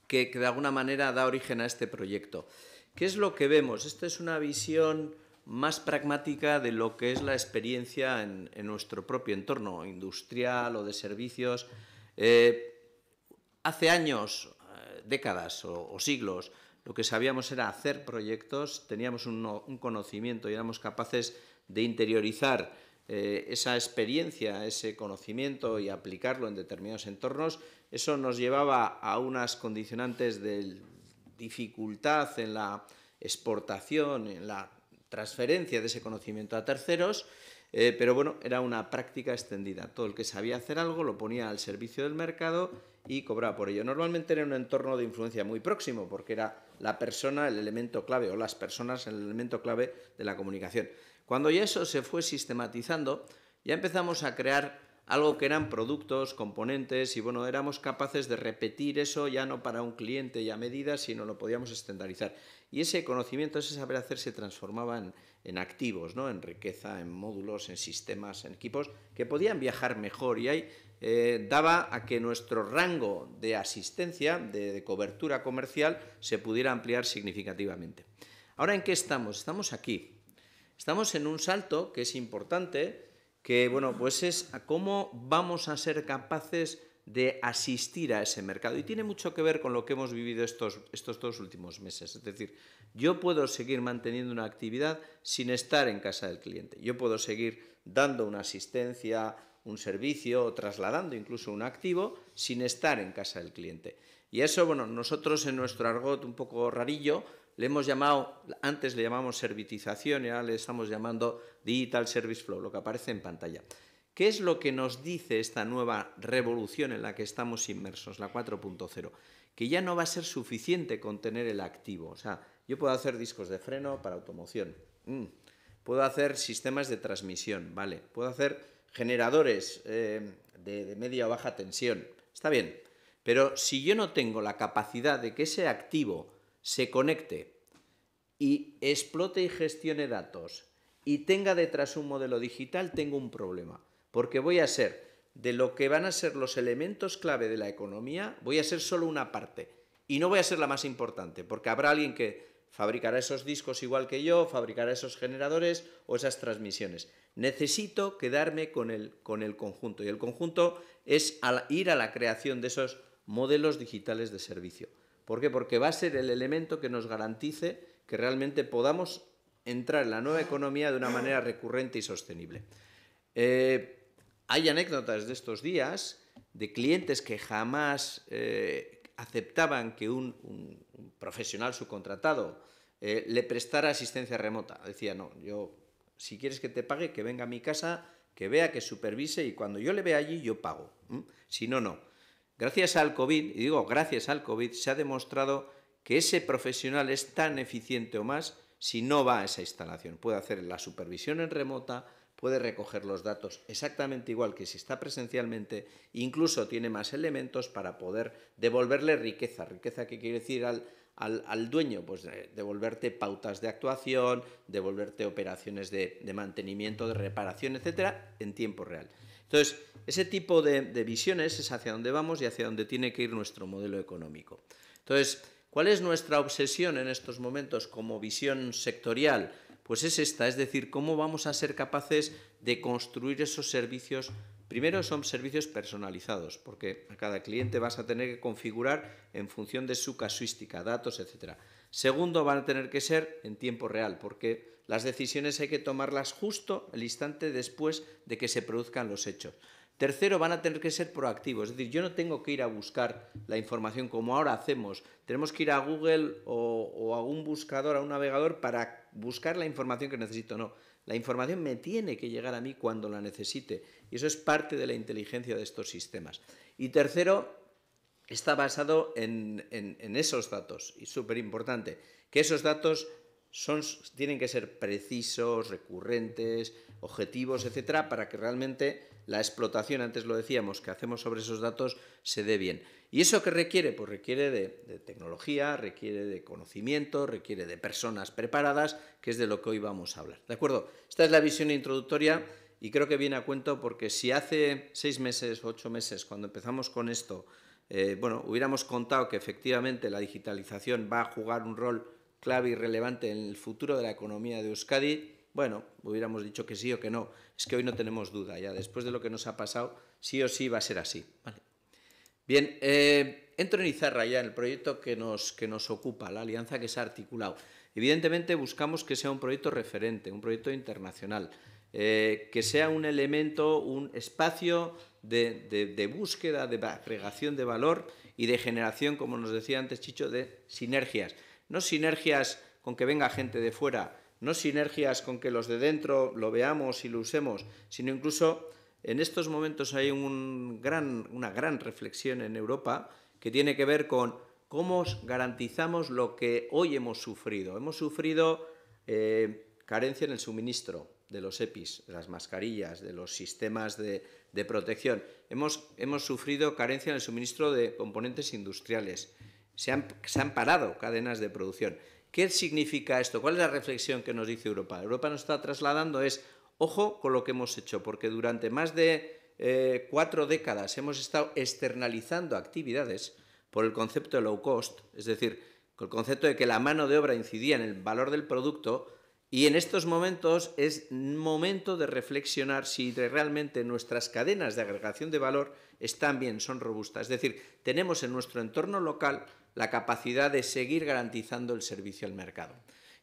que, de alguna manera da origen a este proyecto. ¿Qué es lo que vemos? Esta es una visión más pragmática de lo que es la experiencia en, nuestro propio entorno industrial o de servicios. Eh, hace años, eh, décadas o siglos, lo que sabíamos era hacer proyectos, teníamos un, conocimiento y éramos capaces de interiorizar eh, esa experiencia, ese conocimiento y aplicarlo en determinados entornos, eso nos llevaba a unas condicionantes de dificultad en la exportación, en la transferencia de ese conocimiento a terceros eh, pero bueno, era una práctica extendida. Todo el que sabía hacer algo lo ponía al servicio del mercado y cobraba por ello. Normalmente era un entorno de influencia muy próximo, porque era la persona el elemento clave, o las personas el elemento clave de la comunicación. Cuando ya eso se fue sistematizando, ya empezamos a crear algo que eran productos, componentes, y bueno, éramos capaces de repetir eso ya no para un cliente y a medida, sino lo podíamos estandarizar. Y ese conocimiento, ese saber hacer se transformaba en, activos, ¿no? en riqueza, en módulos, en sistemas, en equipos que podían viajar mejor y ahí eh, daba a que nuestro rango de asistencia, de, de cobertura comercial, se pudiera ampliar significativamente. Ahora, ¿en qué estamos? Estamos aquí. Estamos en un salto que es importante, que bueno, pues es a cómo vamos a ser capaces de asistir a ese mercado. Y tiene mucho que ver con lo que hemos vivido estos, dos últimos meses. Es decir, yo puedo seguir manteniendo una actividad sin estar en casa del cliente. Yo puedo seguir dando una asistencia, un servicio o trasladando incluso un activo sin estar en casa del cliente. Y eso, bueno, nosotros en nuestro argot un poco rarillo le hemos llamado, antes le llamamos servitización y ahora le estamos llamando digital service flow, lo que aparece en pantalla. ¿Qué es lo que nos dice esta nueva revolución en la que estamos inmersos, la 4.0? Que ya no va a ser suficiente con tener el activo. O sea, yo puedo hacer discos de freno para automoción, mm. puedo hacer sistemas de transmisión, ¿vale? Puedo hacer generadores eh, de, de media o baja tensión, está bien. Pero si yo no tengo la capacidad de que ese activo se conecte y explote y gestione datos y tenga detrás un modelo digital, tengo un problema porque voy a ser de lo que van a ser los elementos clave de la economía, voy a ser solo una parte y no voy a ser la más importante, porque habrá alguien que fabricará esos discos igual que yo, fabricará esos generadores o esas transmisiones. Necesito quedarme con el, con el conjunto y el conjunto es ir a la creación de esos modelos digitales de servicio. ¿Por qué? Porque va a ser el elemento que nos garantice que realmente podamos entrar en la nueva economía de una manera recurrente y sostenible. Eh, hay anécdotas de estos días de clientes que jamás eh, aceptaban que un, profesional subcontratado eh, le prestara asistencia remota. Decía, no, yo, si quieres que te pague, que venga a mi casa, que vea, que supervise y cuando yo le vea allí, yo pago. Si no, no. Gracias al COVID, y digo gracias al COVID, se ha demostrado que ese profesional es tan eficiente o más si no va a esa instalación. Puede hacer la supervisión en remota, puede recoger los datos exactamente igual que si está presencialmente, incluso tiene más elementos para poder devolverle riqueza. Riqueza que quiere decir al, dueño, pues devolverte pautas de actuación, devolverte operaciones de, mantenimiento, de reparación, etcétera, en tiempo real. Entonces, ese tipo de, de visiones es hacia dónde vamos y hacia dónde tiene que ir nuestro modelo económico. Entonces, ¿Cuál es nuestra obsesión en estos momentos como visión sectorial pues es esta, es decir, cómo vamos a ser capaces de construir esos servicios. Primero son servicios personalizados, porque a cada cliente vas a tener que configurar en función de su casuística, datos, etc. Segundo, van a tener que ser en tiempo real, porque las decisiones hay que tomarlas justo el instante después de que se produzcan los hechos. Tercero, van a tener que ser proactivos, es decir, yo no tengo que ir a buscar la información como ahora hacemos, tenemos que ir a Google o, a un buscador, a un navegador para buscar la información que necesito, no. La información me tiene que llegar a mí cuando la necesite y eso es parte de la inteligencia de estos sistemas. Y tercero, está basado en, esos datos, y súper importante, que esos datos son, tienen que ser precisos, recurrentes, objetivos, etcétera, para que realmente la explotación, antes lo decíamos, que hacemos sobre esos datos se dé bien. ¿Y eso qué requiere? Pues requiere de, tecnología, requiere de conocimiento, requiere de personas preparadas, que es de lo que hoy vamos a hablar. ¿De acuerdo? Esta es la visión introductoria y creo que viene a cuento porque si hace seis meses, ocho meses, cuando empezamos con esto, eh, bueno, hubiéramos contado que efectivamente la digitalización va a jugar un rol clave y relevante en el futuro de la economía de Euskadi, bueno, hubiéramos dicho que sí o que no. Es que hoy no tenemos duda ya. Después de lo que nos ha pasado, sí o sí va a ser así. Vale. Bien, eh, entro en Izarra ya, en el proyecto que nos, ocupa, la alianza que se ha articulado. Evidentemente buscamos que sea un proyecto referente, un proyecto internacional, eh, que sea un elemento, un espacio de, búsqueda, de agregación de valor y de generación, como nos decía antes Chicho, de sinergias. No sinergias con que venga gente de fuera, no sinergias con que los de dentro lo veamos y lo usemos, sino incluso en estos momentos hay una gran reflexión en Europa que tiene que ver con cómo garantizamos lo que hoy hemos sufrido. Hemos sufrido eh, carencia en el suministro de los EPIs, de las mascarillas, de los sistemas de, protección. Hemos, sufrido carencia en el suministro de componentes industriales. se han parado cadenas de producción. ¿Qué significa esto? ¿Cuál es la reflexión que nos dice Europa? Europa nos está trasladando es, ojo con lo que hemos hecho, porque durante más de eh, cuatro décadas hemos estado externalizando actividades por el concepto de low cost, es decir, con el concepto de que la mano de obra incidía en el valor del producto, y en estos momentos es momento de reflexionar si realmente nuestras cadenas de agregación de valor están bien, son robustas. Es decir, tenemos en nuestro entorno local la capacidad de seguir garantizando el servicio al mercado.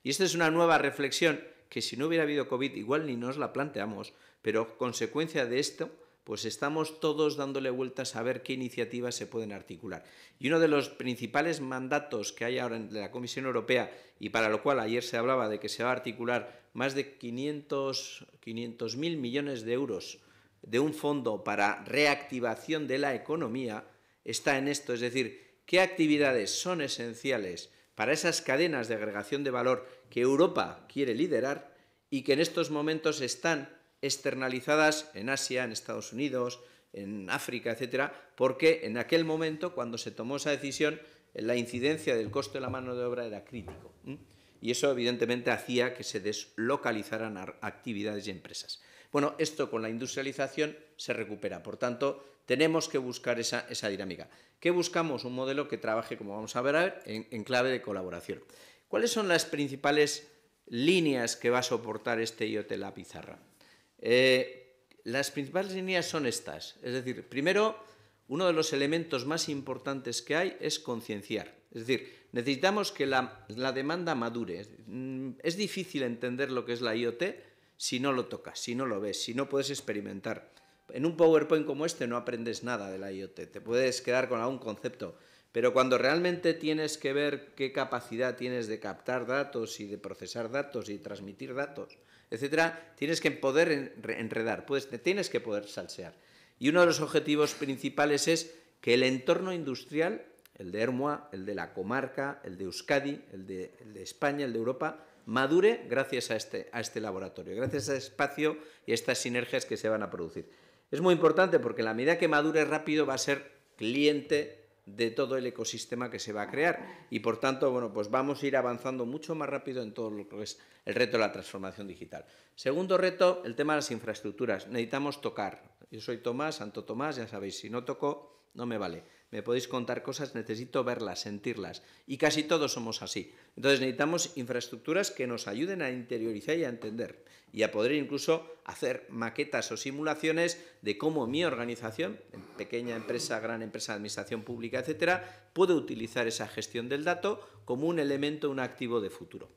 Y esta es una nueva reflexión que si no hubiera habido COVID igual ni nos la planteamos, pero consecuencia de esto, pues estamos todos dándole vueltas a ver qué iniciativas se pueden articular. Y uno de los principales mandatos que hay ahora en la Comisión Europea, y para lo cual ayer se hablaba de que se va a articular más de 500 mil millones de euros de un fondo para reactivación de la economía, está en esto, es decir, qué actividades son esenciales para esas cadenas de agregación de valor que Europa quiere liderar y que en estos momentos están externalizadas en Asia, en Estados Unidos, en África, etcétera, porque en aquel momento, cuando se tomó esa decisión, la incidencia del coste de la mano de obra era crítico. Y eso, evidentemente, hacía que se deslocalizaran actividades y empresas. Bueno, esto con la industrialización se recupera. Por tanto, tenemos que buscar esa, esa dinámica. ¿Qué buscamos? Un modelo que trabaje, como vamos a ver, en, en clave de colaboración. ¿Cuáles son las principales líneas que va a soportar este IoT la pizarra? Eh, las principales líneas son estas. Es decir, primero, uno de los elementos más importantes que hay es concienciar. Es decir, necesitamos que la, la, demanda madure. Es mm, difícil entender lo que es la IoT si no lo tocas, si no lo ves, si no puedes experimentar en un PowerPoint como este no aprendes nada de la IoT, te puedes quedar con algún concepto, pero cuando realmente tienes que ver qué capacidad tienes de captar datos y de procesar datos y transmitir datos, etcétera, tienes que poder enredar, tienes que poder salsear. Y uno de los objetivos principales es que el entorno industrial, el de Hermoa, el de la comarca, el de Euskadi, el de, España, el de Europa, madure gracias a este, a este laboratorio, gracias a este espacio y a estas sinergias que se van a producir. Es muy importante porque la medida que madure rápido va a ser cliente de todo el ecosistema que se va a crear y por tanto, bueno, pues vamos a ir avanzando mucho más rápido en todo lo que es el reto de la transformación digital. Segundo reto, el tema de las infraestructuras. Necesitamos tocar. Yo soy Tomás, Santo Tomás, ya sabéis, si no toco no me vale me podéis contar cosas, necesito verlas, sentirlas. Y casi todos somos así. Entonces necesitamos infraestructuras que nos ayuden a interiorizar y a entender y a poder incluso hacer maquetas o simulaciones de cómo mi organización, pequeña empresa, gran empresa, administración pública, etcétera, puede utilizar esa gestión del dato como un elemento, un activo de futuro.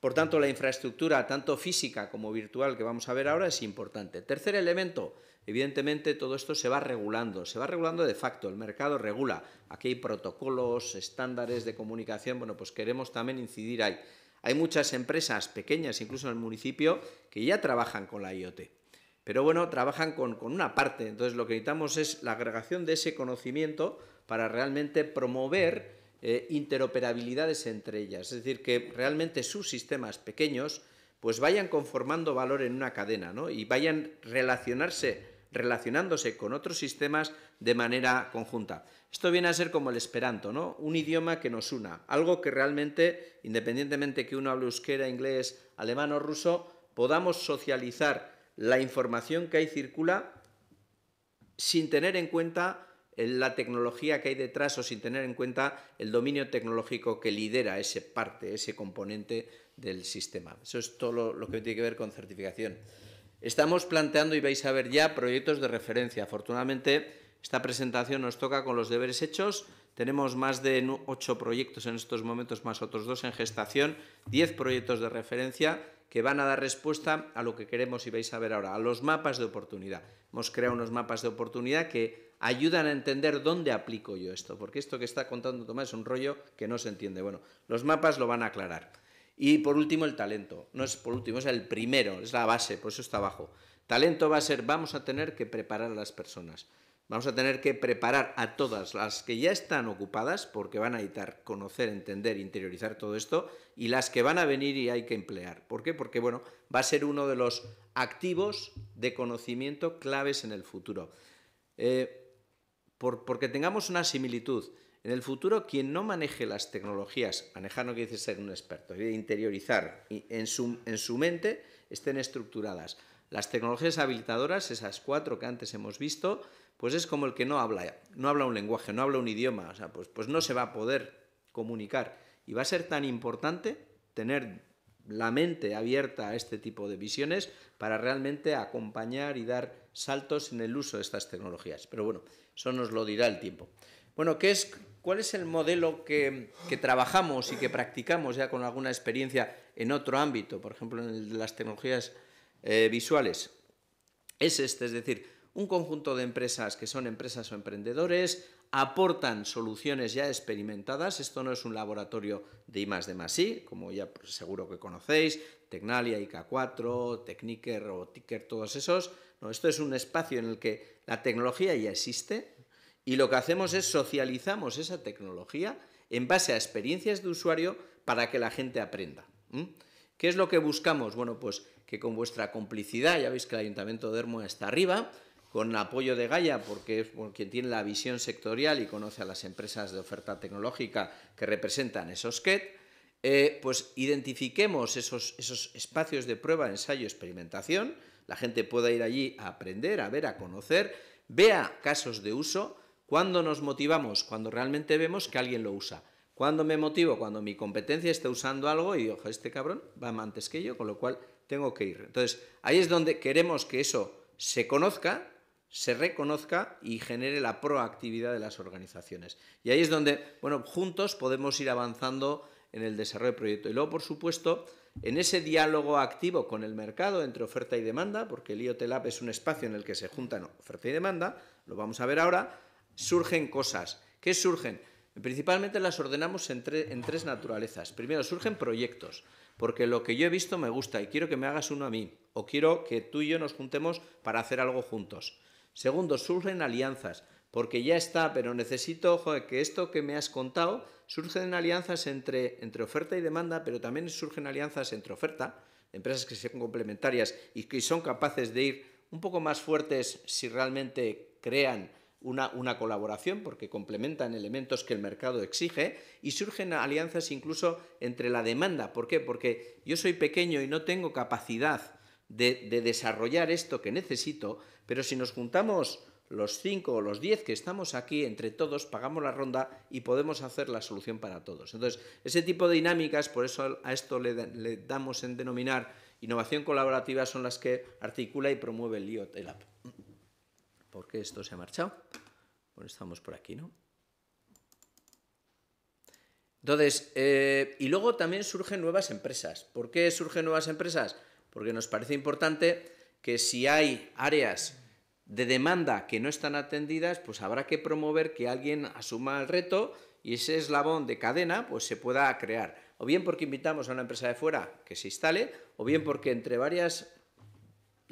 Por tanto, la infraestructura, tanto física como virtual, que vamos a ver ahora, es importante. Tercer elemento, Evidentemente todo esto se va regulando, se va regulando de facto, el mercado regula, aquí hay protocolos, estándares de comunicación, bueno, pues queremos también incidir ahí. Hay muchas empresas pequeñas, incluso en el municipio, que ya trabajan con la IoT, pero bueno, trabajan con, una parte, entonces lo que necesitamos es la agregación de ese conocimiento para realmente promover eh, interoperabilidades entre ellas, es decir, que realmente sus sistemas pequeños pues vayan conformando valor en una cadena ¿no? y vayan relacionarse relacionándose con otros sistemas de manera conjunta. Esto viene a ser como el esperanto, ¿no? Un idioma que nos una, algo que realmente, independientemente que uno hable euskera, inglés, alemán o ruso, podamos socializar la información que ahí circula sin tener en cuenta eh, la tecnología que hay detrás o sin tener en cuenta el dominio tecnológico que lidera ese parte, ese componente del sistema. Eso es todo lo que tiene que ver con certificación. Estamos planteando, y vais a ver ya, proyectos de referencia. Afortunadamente, esta presentación nos toca con los deberes hechos. Tenemos más de ocho proyectos en estos momentos, más otros dos en gestación, diez proyectos de referencia que van a dar respuesta a lo que queremos y vais a ver ahora, a los mapas de oportunidad. Hemos creado unos mapas de oportunidad que ayudan a entender dónde aplico yo esto, porque esto que está contando Tomás es un rollo que no se entiende. Bueno, los mapas lo van a aclarar. Y por último, el talento. No es por último, es el primero, es la base, por eso está abajo. Talento va a ser, vamos a tener que preparar a las personas. Vamos a tener que preparar a todas las que ya están ocupadas, porque van a necesitar conocer, entender, interiorizar todo esto, y las que van a venir y hay que emplear. ¿Por qué? Porque, bueno, va a ser uno de los activos de conocimiento claves en el futuro. Eh, porque tengamos una similitud, en el futuro, quien no maneje las tecnologías, manejar no quiere decir ser un experto, quiere interiorizar y en su, mente estén estructuradas. Las tecnologías habilitadoras, esas cuatro que antes hemos visto, pues es como el que no habla, no habla un lenguaje, no habla un idioma, o sea, pues, pues no se va a poder comunicar. Y va a ser tan importante tener la mente abierta a este tipo de visiones para realmente acompañar y dar saltos en el uso de estas tecnologías. Pero bueno, eso nos lo dirá el tiempo. Bueno, ¿qué es ¿Cuál es el modelo que, trabajamos y que practicamos ya con alguna experiencia en otro ámbito, por ejemplo en el de las tecnologías eh, visuales? Es este, es decir, un conjunto de empresas que son empresas o emprendedores, aportan soluciones ya experimentadas, esto no es un laboratorio de I más de más como ya pues, seguro que conocéis, Tecnalia, IK4, Techniker o Ticker, todos esos, esto es un espacio en el que la tecnología ya existe, y lo que hacemos es socializamos esa tecnología en base a experiencias de usuario para que la gente aprenda. ¿Qué es lo que buscamos? Bueno, pues que con vuestra complicidad, ya veis que el Ayuntamiento de Hermo está arriba, con apoyo de Gaia, porque es quien tiene la visión sectorial y conoce a las empresas de oferta tecnológica que representan esos KET, eh, pues identifiquemos esos, esos espacios de prueba, ensayo, experimentación, la gente pueda ir allí a aprender, a ver, a conocer, vea casos de uso ¿Cuándo nos motivamos? Cuando realmente vemos que alguien lo usa. ¿Cuándo me motivo? Cuando mi competencia esté usando algo y ojo, este cabrón va antes que yo, con lo cual tengo que ir. Entonces, ahí es donde queremos que eso se conozca, se reconozca y genere la proactividad de las organizaciones. Y ahí es donde, bueno, juntos podemos ir avanzando en el desarrollo del proyecto. Y luego, por supuesto, en ese diálogo activo con el mercado entre oferta y demanda, porque el IoT Lab es un espacio en el que se juntan oferta y demanda, lo vamos a ver ahora, surgen cosas. ¿Qué surgen? Principalmente las ordenamos en, tres naturalezas. Primero, surgen proyectos, porque lo que yo he visto me gusta y quiero que me hagas uno a mí, o quiero que tú y yo nos juntemos para hacer algo juntos. Segundo, surgen alianzas, porque ya está, pero necesito que esto que me has contado, surgen alianzas entre, entre oferta y demanda, pero también surgen alianzas entre oferta, empresas que sean complementarias y que son capaces de ir un poco más fuertes si realmente crean una, colaboración porque complementan elementos que el mercado exige y surgen alianzas incluso entre la demanda. ¿Por qué? Porque yo soy pequeño y no tengo capacidad de, desarrollar esto que necesito, pero si nos juntamos los cinco o los diez que estamos aquí, entre todos, pagamos la ronda y podemos hacer la solución para todos. Entonces, ese tipo de dinámicas, por eso a esto le, damos en denominar innovación colaborativa, son las que articula y promueve el IoT ¿Por qué esto se ha marchado? Bueno, estamos por aquí, ¿no? Entonces, eh, y luego también surgen nuevas empresas. ¿Por qué surgen nuevas empresas? Porque nos parece importante que si hay áreas de demanda que no están atendidas, pues habrá que promover que alguien asuma el reto y ese eslabón de cadena pues se pueda crear. O bien porque invitamos a una empresa de fuera que se instale, o bien porque entre varias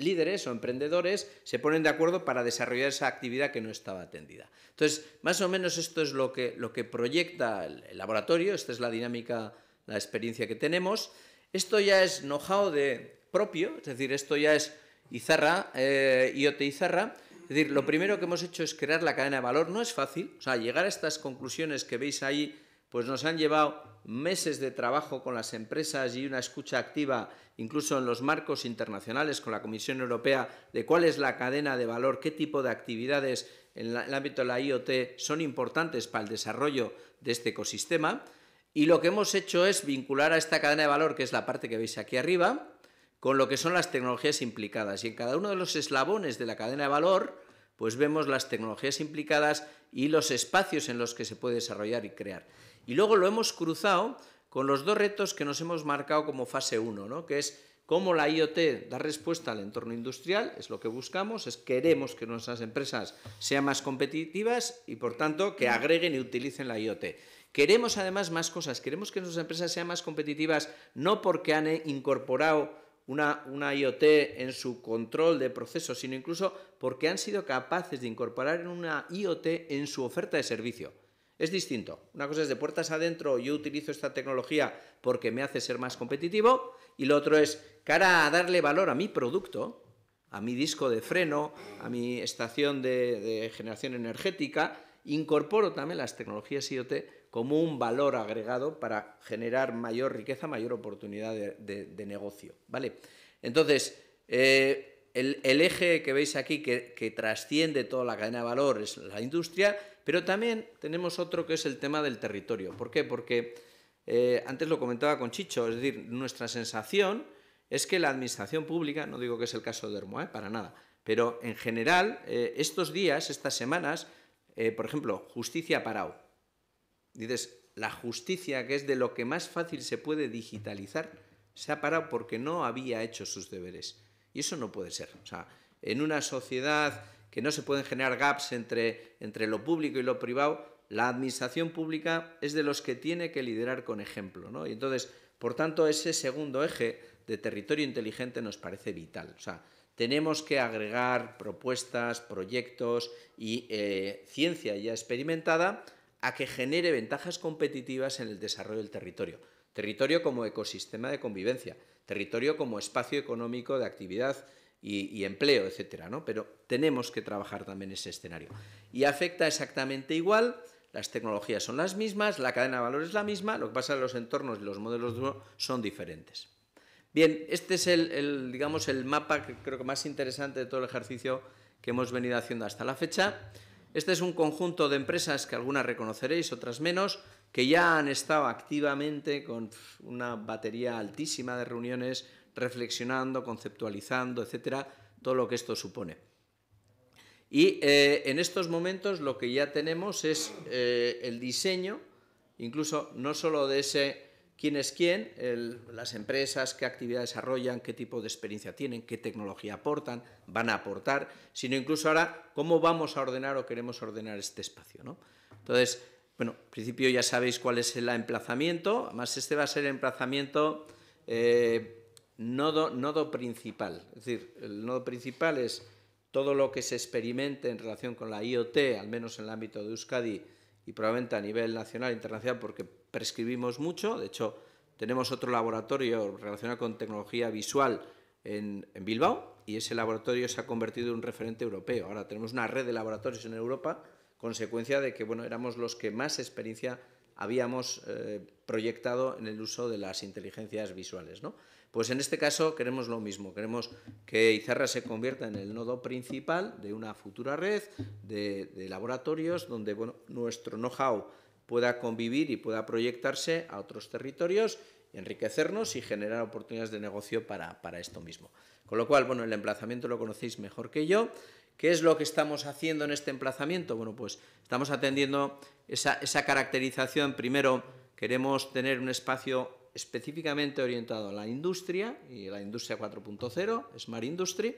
líderes o emprendedores se ponen de acuerdo para desarrollar esa actividad que no estaba atendida. Entonces, más o menos esto es lo que, lo que proyecta el laboratorio, esta es la dinámica, la experiencia que tenemos. Esto ya es know-how de propio, es decir, esto ya es Izarra, eh, IoT Izarra. Es decir, lo primero que hemos hecho es crear la cadena de valor. No es fácil, o sea, llegar a estas conclusiones que veis ahí, pues nos han llevado meses de trabajo con las empresas y una escucha activa, incluso en los marcos internacionales con la Comisión Europea, de cuál es la cadena de valor, qué tipo de actividades en el ámbito de la IoT son importantes para el desarrollo de este ecosistema. Y lo que hemos hecho es vincular a esta cadena de valor, que es la parte que veis aquí arriba, con lo que son las tecnologías implicadas. Y en cada uno de los eslabones de la cadena de valor, pues vemos las tecnologías implicadas y los espacios en los que se puede desarrollar y crear. Y luego lo hemos cruzado con los dos retos que nos hemos marcado como fase 1, ¿no? que es cómo la IoT da respuesta al entorno industrial, es lo que buscamos, es queremos que nuestras empresas sean más competitivas y por tanto que agreguen y utilicen la IoT. Queremos además más cosas, queremos que nuestras empresas sean más competitivas no porque han incorporado una, una, IoT en su control de procesos, sino incluso porque han sido capaces de incorporar una IoT en su oferta de servicio. Es distinto. Una cosa es de puertas adentro, yo utilizo esta tecnología porque me hace ser más competitivo, y lo otro es cara a darle valor a mi producto, a mi disco de freno, a mi estación de, generación energética, incorporo también las tecnologías IoT como un valor agregado para generar mayor riqueza, mayor oportunidad de, negocio. ¿vale? Entonces, eh, el, eje que veis aquí que, trasciende toda la cadena de valor es la industria, pero también tenemos otro que es el tema del territorio. ¿Por qué? Porque eh, antes lo comentaba con Chicho, es decir, nuestra sensación es que la administración pública, no digo que es el caso de Hermo, ¿eh? para nada, pero en general eh, estos días, estas semanas, por ejemplo, justicia parado. Dices, la justicia, que es de lo que más fácil se puede digitalizar, se ha parado porque no había hecho sus deberes. Y eso no puede ser. en una sociedad que no se pueden generar gaps entre, lo público y lo privado, la administración pública es de los que tiene que liderar con ejemplo. Y entonces, por tanto, ese segundo eje de territorio inteligente nos parece vital. tenemos que agregar propuestas, proyectos y eh, ciencia ya experimentada a que genere ventajas competitivas en el desarrollo del territorio. Territorio como ecosistema de convivencia territorio como espacio económico de actividad y, empleo, etcétera, ¿no? Pero tenemos que trabajar también ese escenario. Y afecta exactamente igual, las tecnologías son las mismas, la cadena de valor es la misma, lo que pasa es que los entornos y los modelos son diferentes. Bien, este es el, digamos, el mapa que creo que más interesante de todo el ejercicio que hemos venido haciendo hasta la fecha. Este es un conjunto de empresas que algunas reconoceréis, otras menos, que ya han estado activamente con una batería altísima de reuniones, reflexionando, conceptualizando, etcétera, todo lo que esto supone. Y eh, en estos momentos lo que ya tenemos es eh, el diseño, incluso no solo de ese quién es quién, las empresas, qué actividad desarrollan, qué tipo de experiencia tienen, qué tecnología aportan, van a aportar, sino incluso ahora cómo vamos a ordenar o queremos ordenar este espacio. ¿no? Entonces, bueno, en principio ya sabéis cuál es el emplazamiento, además este va a ser el emplazamiento eh, nodo, principal, es decir, el nodo principal es todo lo que se experimente en relación con la IoT, al menos en el ámbito de Euskadi y probablemente a nivel nacional e internacional, porque prescribimos mucho. De hecho, tenemos otro laboratorio relacionado con tecnología visual en, Bilbao y ese laboratorio se ha convertido en un referente europeo. Ahora tenemos una red de laboratorios en Europa consecuencia de que bueno, éramos los que más experiencia habíamos eh, proyectado en el uso de las inteligencias visuales. ¿no? Pues en este caso queremos lo mismo, queremos que Izarra se convierta en el nodo principal de una futura red de, laboratorios donde nuestro know-how pueda convivir y pueda proyectarse a otros territorios, enriquecernos y generar oportunidades de negocio para, para esto mismo. Con lo cual, bueno, el emplazamiento lo conocéis mejor que yo. ¿Qué es lo que estamos haciendo en este emplazamiento? Bueno, pues estamos atendiendo esa, caracterización. Primero, queremos tener un espacio específicamente orientado a la industria y la industria 4.0, Smart Industry,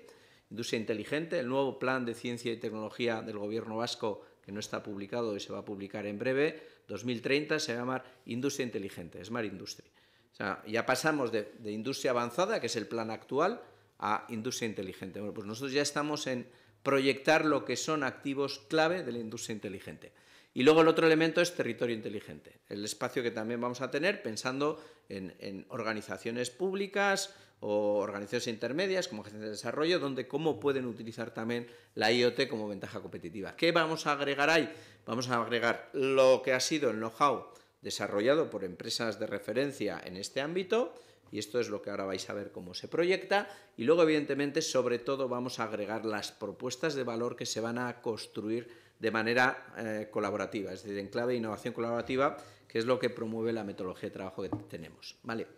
industria inteligente, el nuevo plan de ciencia y tecnología del gobierno vasco que no está publicado y se va a publicar en breve, 2030 se llama Industria Inteligente, Smart Industry. O sea, ya pasamos de industria avanzada, que es el plan actual, a industria inteligente. Bueno, pues nosotros ya estamos en, proyectar lo que son activos clave de la industria inteligente. Y luego el otro elemento es territorio inteligente, el espacio que también vamos a tener pensando en, organizaciones públicas o organizaciones intermedias como agencias de desarrollo, donde cómo pueden utilizar también la IoT como ventaja competitiva. ¿Qué vamos a agregar ahí? Vamos a agregar lo que ha sido el know-how desarrollado por empresas de referencia en este ámbito, y esto es lo que ahora vais a ver cómo se proyecta y luego evidentemente sobre todo vamos a agregar las propuestas de valor que se van a construir de manera eh, colaborativa, es decir, en clave de innovación colaborativa, que es lo que promueve la metodología de trabajo que tenemos. ¿vale?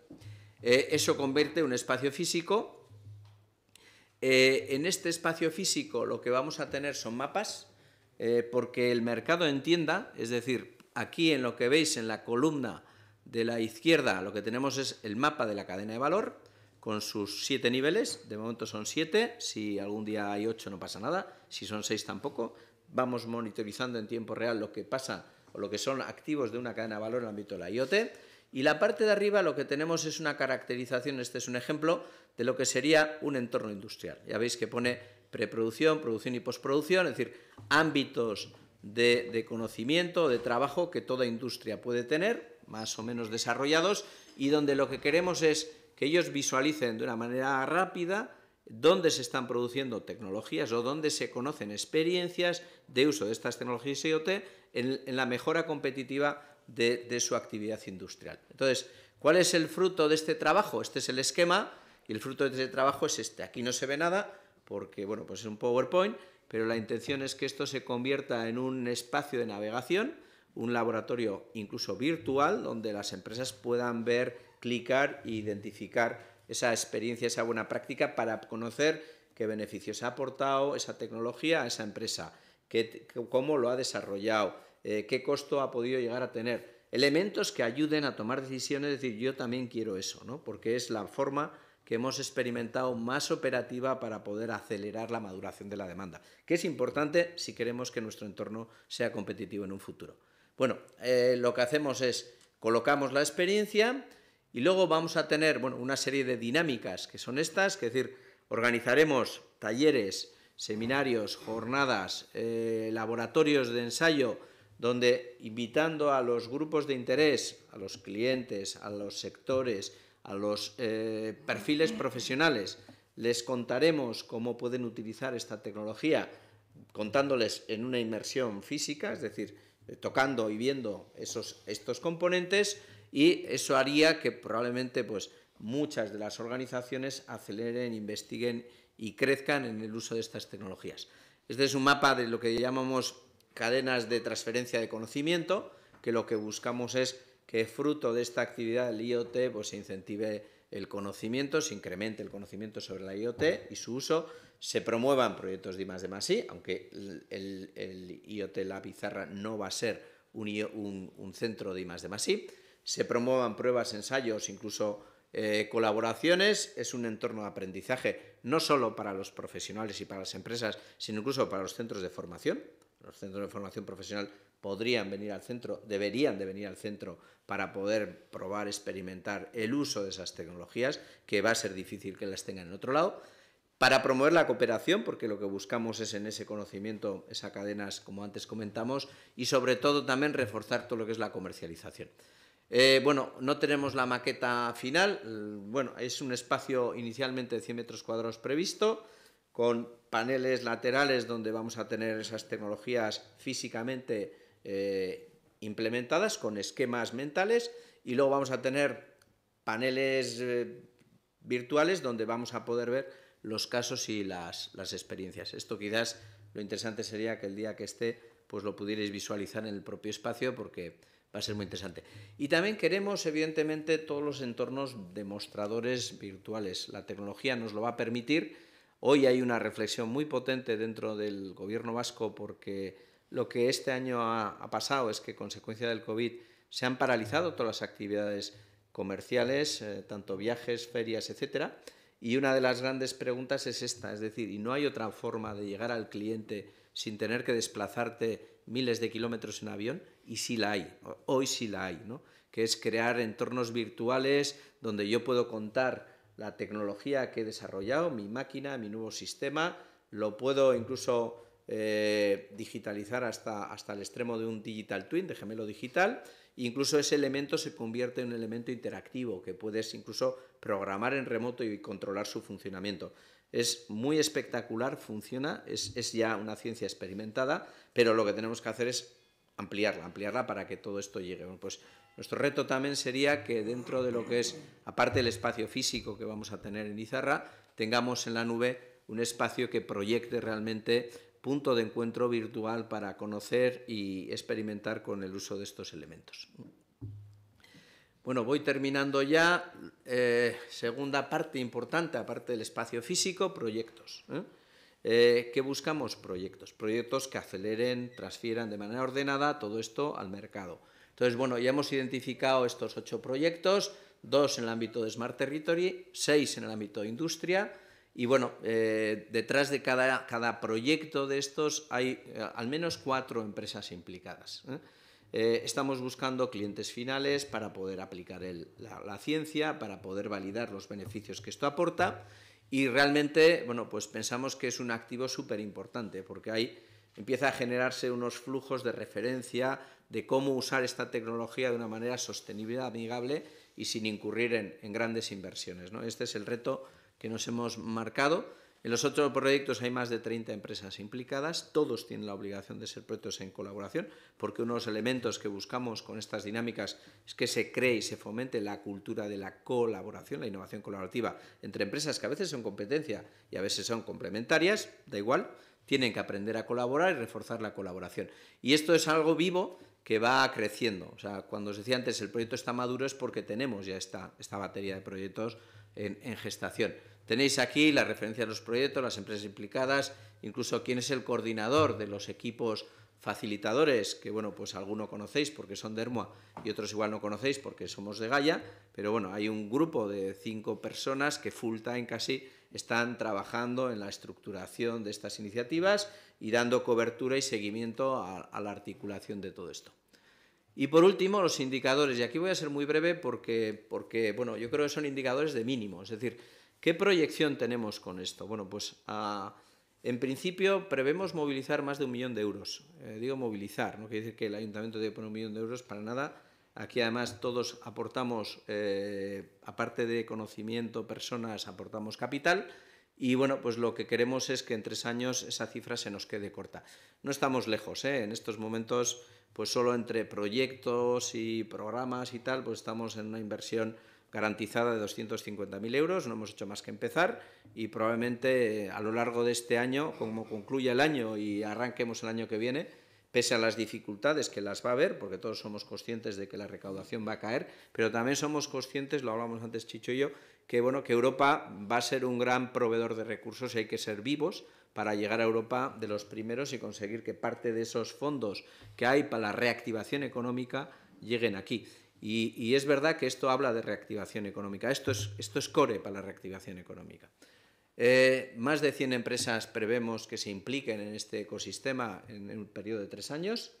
Eh, eso convierte un espacio físico. Eh, en este espacio físico lo que vamos a tener son mapas, porque el mercado entienda, es decir, aquí en lo que veis en la columna de la izquierda lo que tenemos es el mapa de la cadena de valor con sus siete niveles. De momento son siete. Si algún día hay ocho no pasa nada. Si son seis tampoco. Vamos monitorizando en tiempo real lo que pasa o lo que son activos de una cadena de valor en el ámbito de la IoT. Y la parte de arriba lo que tenemos es una caracterización, este es un ejemplo, de lo que sería un entorno industrial. Ya veis que pone preproducción, producción y postproducción, es decir, ámbitos de, de conocimiento, de trabajo que toda industria puede tener más o menos desarrollados y donde lo que queremos es que ellos visualicen de una manera rápida dónde se están produciendo tecnologías o dónde se conocen experiencias de uso de estas tecnologías IoT en, la mejora competitiva de, de, su actividad industrial. Entonces, ¿cuál es el fruto de este trabajo? Este es el esquema y el fruto de este trabajo es este. Aquí no se ve nada porque, bueno, pues es un PowerPoint, pero la intención es que esto se convierta en un espacio de navegación un laboratorio incluso virtual donde las empresas puedan ver, clicar e identificar esa experiencia, esa buena práctica para conocer qué beneficios ha aportado esa tecnología a esa empresa, cómo lo ha desarrollado, eh, qué costo ha podido llegar a tener. Elementos que ayuden a tomar decisiones, es decir, yo también quiero eso, ¿no? porque es la forma que hemos experimentado más operativa para poder acelerar la maduración de la demanda, que es importante si queremos que nuestro entorno sea competitivo en un futuro. Bueno, eh, lo que hacemos es colocamos la experiencia y luego vamos a tener una serie de dinámicas que son estas, que es decir, organizaremos talleres, seminarios, jornadas, eh, laboratorios de ensayo, donde invitando a los grupos de interés, a los clientes, a los sectores, a los eh, perfiles profesionales, les contaremos cómo pueden utilizar esta tecnología, contándoles en una inmersión física, es decir, eh, tocando y viendo esos, estos componentes y eso haría que probablemente pues, muchas de las organizaciones aceleren, investiguen y crezcan en el uso de estas tecnologías. Este es un mapa de lo que llamamos cadenas de transferencia de conocimiento, que lo que buscamos es que fruto de esta actividad del IoT pues, se incentive el conocimiento, se incremente el conocimiento sobre la IoT y su uso, se promuevan proyectos de I, de aunque el, IoT La Pizarra no va a ser un, centro de I, de se promuevan pruebas, ensayos, incluso eh, colaboraciones, es un entorno de aprendizaje no solo para los profesionales y para las empresas, sino incluso para los centros de formación los centros de formación profesional podrían venir al centro, deberían de venir al centro para poder probar, experimentar el uso de esas tecnologías, que va a ser difícil que las tengan en otro lado, para promover la cooperación, porque lo que buscamos es en ese conocimiento, esas cadenas, como antes comentamos, y sobre todo también reforzar todo lo que es la comercialización. Eh, bueno, no tenemos la maqueta final, bueno, es un espacio inicialmente de 100 metros cuadrados previsto, con paneles laterales donde vamos a tener esas tecnologías físicamente eh, implementadas con esquemas mentales y luego vamos a tener paneles eh, virtuales donde vamos a poder ver los casos y las, experiencias. Esto quizás lo interesante sería que el día que esté pues lo pudierais visualizar en el propio espacio porque va a ser muy interesante. Y también queremos evidentemente todos los entornos demostradores virtuales. La tecnología nos lo va a permitir Hoy hay una reflexión muy potente dentro del gobierno vasco porque lo que este año ha, pasado es que, consecuencia del COVID, se han paralizado todas las actividades comerciales, eh, tanto viajes, ferias, etcétera. Y una de las grandes preguntas es esta, es decir, ¿y no hay otra forma de llegar al cliente sin tener que desplazarte miles de kilómetros en avión? Y sí la hay, hoy sí la hay, Que es crear entornos virtuales donde yo puedo contar la tecnología que he desarrollado, mi máquina, mi nuevo sistema, lo puedo incluso eh, digitalizar hasta, hasta el extremo de un digital twin, de gemelo digital, incluso ese elemento se convierte en un elemento interactivo que puedes incluso programar en remoto y controlar su funcionamiento. Es muy espectacular, funciona, es, ya una ciencia experimentada, pero lo que tenemos que hacer es ampliarla, ampliarla para que todo esto llegue. pues nuestro reto también sería que dentro de lo que es, aparte del espacio físico que vamos a tener en Izarra, tengamos en la nube un espacio que proyecte realmente punto de encuentro virtual para conocer y experimentar con el uso de estos elementos. Bueno, voy terminando ya. Eh, segunda parte importante, aparte del espacio físico, proyectos. ¿eh? ¿eh? qué buscamos? Proyectos. Proyectos que aceleren, transfieran de manera ordenada todo esto al mercado. Entonces, bueno, ya hemos identificado estos ocho proyectos, dos en el ámbito de Smart Territory, seis en el ámbito de industria, y bueno, eh, detrás de cada, proyecto de estos hay eh, al menos cuatro empresas implicadas. ¿eh? estamos buscando clientes finales para poder aplicar la, la, ciencia, para poder validar los beneficios que esto aporta y realmente, bueno, pues pensamos que es un activo súper importante porque ahí empieza a generarse unos flujos de referencia de cómo usar esta tecnología de una manera sostenible, amigable y sin incurrir en, grandes inversiones. ¿no? Este es el reto que nos hemos marcado. En los otros proyectos hay más de 30 empresas implicadas, todos tienen la obligación de ser proyectos en colaboración, porque uno de los elementos que buscamos con estas dinámicas es que se cree y se fomente la cultura de la colaboración, la innovación colaborativa entre empresas que a veces son competencia y a veces son complementarias, da igual, tienen que aprender a colaborar y reforzar la colaboración. Y esto es algo vivo que va creciendo. O sea, cuando os decía antes el proyecto está maduro es porque tenemos ya esta, esta batería de proyectos en, gestación. Tenéis aquí la referencia de los proyectos, las empresas implicadas, incluso quién es el coordinador de los equipos facilitadores, que bueno, pues alguno conocéis porque son de Hermoa y otros igual no conocéis porque somos de Gaia, pero bueno, hay un grupo de cinco personas que full time casi están trabajando en la estructuración de estas iniciativas y dando cobertura y seguimiento a, la articulación de todo esto. Y por último, los indicadores. Y aquí voy a ser muy breve porque, porque bueno, yo creo que son indicadores de mínimo. Es decir, ¿qué proyección tenemos con esto? Bueno, pues ah, en principio prevemos movilizar más de un millón de euros. Eh, digo movilizar, no quiere decir que el ayuntamiento debe poner un millón de euros para nada, Aquí además todos aportamos, eh, aparte de conocimiento, personas, aportamos capital. Y bueno, pues lo que queremos es que en tres años esa cifra se nos quede corta. No estamos lejos, ¿eh? en estos momentos, pues solo entre proyectos y programas y tal, pues estamos en una inversión garantizada de 250.000 euros, no hemos hecho más que empezar y probablemente eh, a lo largo de este año, como concluya el año y arranquemos el año que viene, pese a las dificultades que las va a haber, porque todos somos conscientes de que la recaudación va a caer, pero también somos conscientes, lo hablamos antes Chicho y yo, que bueno, que Europa va a ser un gran proveedor de recursos y hay que ser vivos para llegar a Europa de los primeros y conseguir que parte de esos fondos que hay para la reactivación económica lleguen aquí. Y, es verdad que esto habla de reactivación económica, esto es core para la reactivación económica. Eh, más de 100 empresas prevemos que se impliquen en este ecosistema en, un periodo de tres años.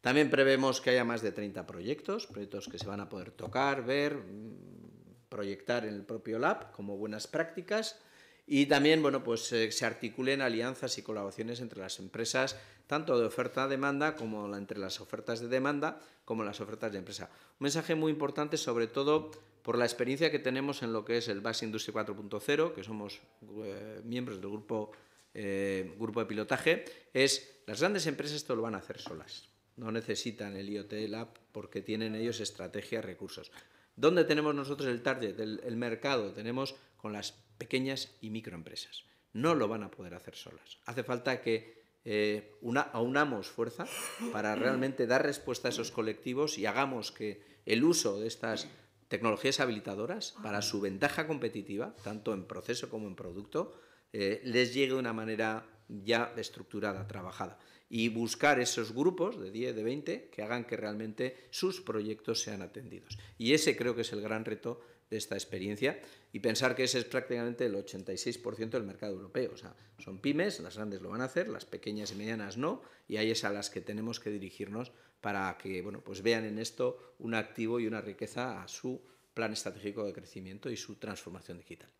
También prevemos que haya más de 30 proyectos, proyectos que se van a poder tocar, ver, mm, proyectar en el propio lab como buenas prácticas. Y también bueno, pues, eh, se articulen alianzas y colaboraciones entre las empresas, tanto de oferta a demanda como entre las ofertas de demanda como las ofertas de empresa. Un mensaje muy importante, sobre todo por la experiencia que tenemos en lo que es el Bass Industry 4.0, que somos eh, miembros del grupo, eh, grupo de pilotaje, es las grandes empresas esto lo van a hacer solas. No necesitan el IoT Lab porque tienen ellos estrategia, recursos. ¿Dónde tenemos nosotros el target, el, mercado? Tenemos con las pequeñas y microempresas. No lo van a poder hacer solas. Hace falta que eh, una, aunamos fuerza para realmente dar respuesta a esos colectivos y hagamos que el uso de estas tecnologías habilitadoras para su ventaja competitiva, tanto en proceso como en producto, eh, les llegue de una manera ya estructurada, trabajada. Y buscar esos grupos de 10, de 20, que hagan que realmente sus proyectos sean atendidos. Y ese creo que es el gran reto de esta experiencia y pensar que ese es prácticamente el 86% del mercado europeo. O sea, son pymes, las grandes lo van a hacer, las pequeñas y medianas no, y ahí es a las que tenemos que dirigirnos para que bueno, pues vean en esto un activo y una riqueza a su plan estratégico de crecimiento y su transformación digital.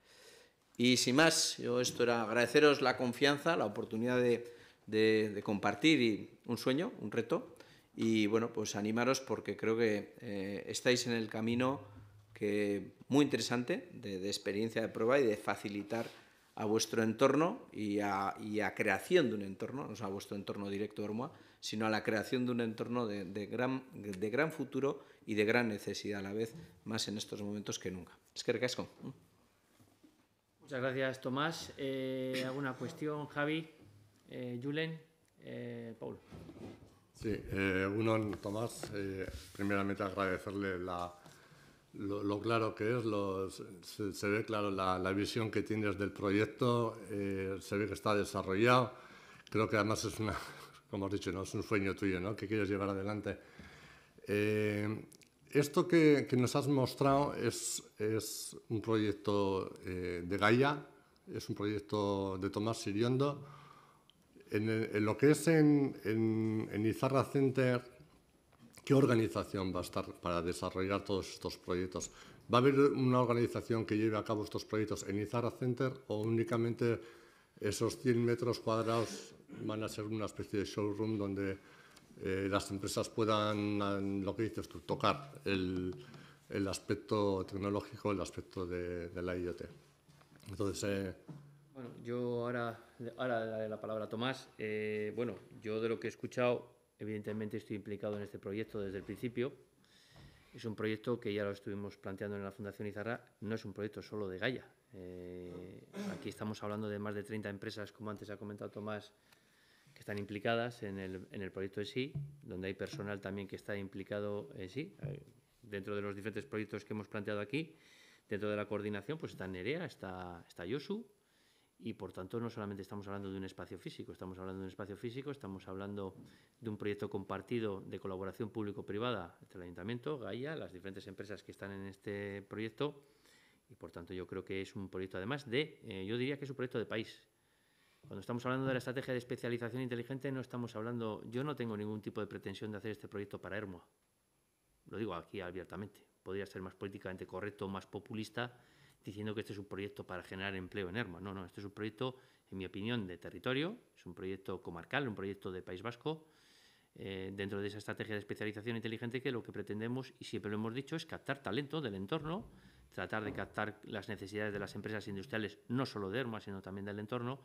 Y sin más, yo esto era agradeceros la confianza, la oportunidad de, de, compartir y un sueño, un reto, y bueno, pues animaros porque creo que eh, estáis en el camino que muy interesante de, experiencia de prueba y de facilitar a vuestro entorno y a, creación de un entorno, no a vuestro entorno directo de sino a la creación de un entorno de, gran, de gran futuro y de gran necesidad a la vez, más en estos momentos que nunca. Es que recasco. Muchas gracias, Tomás. Eh, ¿Alguna cuestión, Javi, eh, Julen, eh, Paul? Sí, eh, uno, Tomás, primeramente agradecerle la lo, claro que es, se, ve claro la, visión que tienes del proyecto, eh, se ve que está desarrollado. Creo que además es una, como dicho, ¿no? es un sueño tuyo ¿no? que quieres llevar adelante. Eh, esto que, nos has mostrado es, un proyecto eh, de Gaia, es un proyecto de Tomás Siriondo. En, lo que es en Izarra Center, ¿Qué organización va a estar para desarrollar todos estos proyectos? ¿Va a haber una organización que lleve a cabo estos proyectos en Izara Center o únicamente esos 100 metros cuadrados van a ser una especie de showroom donde eh, las empresas puedan, lo que dices tú, tocar el, aspecto tecnológico, el aspecto de, la IoT? Entonces. Eh, bueno, yo ahora, ahora daré la palabra a Tomás. Eh, bueno, yo de lo que he escuchado Evidentemente estoy implicado en este proyecto desde el principio. Es un proyecto que ya lo estuvimos planteando en la Fundación Izarra, no es un proyecto solo de Gaia. Eh, aquí estamos hablando de más de 30 empresas, como antes ha comentado Tomás, que están implicadas en el, proyecto de sí, donde hay personal también que está implicado en sí, eh, dentro de los diferentes proyectos que hemos planteado aquí. Dentro de la coordinación pues está Nerea, está, está Yosu, y por tanto no solamente estamos hablando de un espacio físico, estamos hablando de un espacio físico, estamos hablando de un proyecto compartido de colaboración público-privada entre el ayuntamiento, Gaia, las diferentes empresas que están en este proyecto y por tanto yo creo que es un proyecto además de, eh, yo diría que es un proyecto de país. Cuando estamos hablando de la estrategia de especialización inteligente no estamos hablando, yo no tengo ningún tipo de pretensión de hacer este proyecto para ERMOA. lo digo aquí abiertamente, podría ser más políticamente correcto, más populista, diciendo que este es un proyecto para generar empleo en ERMA. No, no, este es un proyecto, en mi opinión, de territorio, es un proyecto comarcal, un proyecto de País Vasco, eh, dentro de esa estrategia de especialización inteligente que lo que pretendemos, y siempre lo hemos dicho, es captar talento del entorno, tratar de captar las necesidades de las empresas industriales, no solo de Herma, sino también del entorno,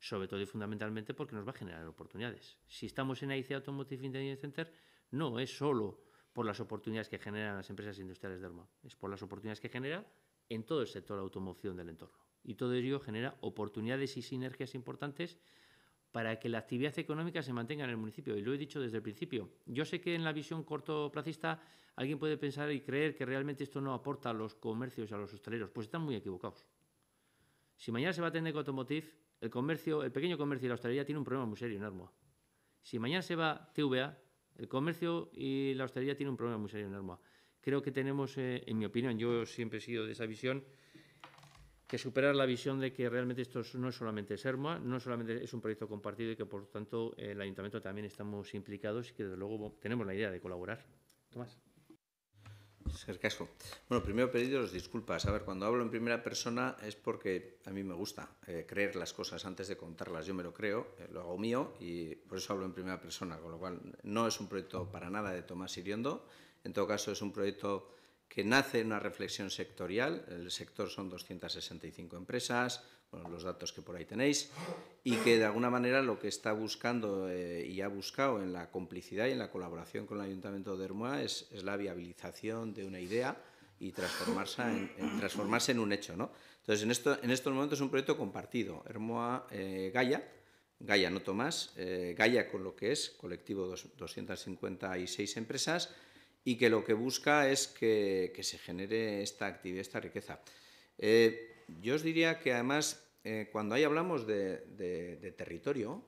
sobre todo y fundamentalmente porque nos va a generar oportunidades. Si estamos en AIC Automotive Intelligence Center, no es solo por las oportunidades que generan las empresas industriales de Herma, es por las oportunidades que genera en todo el sector de la automoción del entorno. Y todo ello genera oportunidades y sinergias importantes para que la actividad económica se mantenga en el municipio. Y lo he dicho desde el principio. Yo sé que en la visión cortoplacista alguien puede pensar y creer que realmente esto no aporta a los comercios y a los hosteleros. Pues están muy equivocados. Si mañana se va a tener Automotive, el comercio, el pequeño comercio y la hostelería tienen un problema muy serio en Si mañana se va TVA, el comercio y la hostelería tienen un problema muy serio en Creo que tenemos, eh, en mi opinión, yo siempre he sido de esa visión, que superar la visión de que realmente esto no es solamente SERMA, no solamente es un proyecto compartido y que por lo tanto el ayuntamiento también estamos implicados y que desde luego tenemos la idea de colaborar. Tomás. caso. Bueno, primero pediros disculpas. A ver, cuando hablo en primera persona es porque a mí me gusta eh, creer las cosas antes de contarlas. Yo me lo creo, eh, lo hago mío y por eso hablo en primera persona. Con lo cual, no es un proyecto para nada de Tomás Iriondo, en todo caso, es un proyecto que nace en una reflexión sectorial, el sector son 265 empresas, bueno, los datos que por ahí tenéis, y que de alguna manera lo que está buscando eh, y ha buscado en la complicidad y en la colaboración con el Ayuntamiento de Hermoa es, la viabilización de una idea y transformarse en, transformarse en un hecho. ¿no? Entonces, en, estos momentos es un proyecto compartido, hermoa eh, gaia Gaia, no Tomás, eh, Gaia con lo que es colectivo 256 empresas, y que lo que busca es que, se genere esta actividad, esta riqueza. Eh, yo os diría que además, eh, cuando ahí hablamos de, territorio,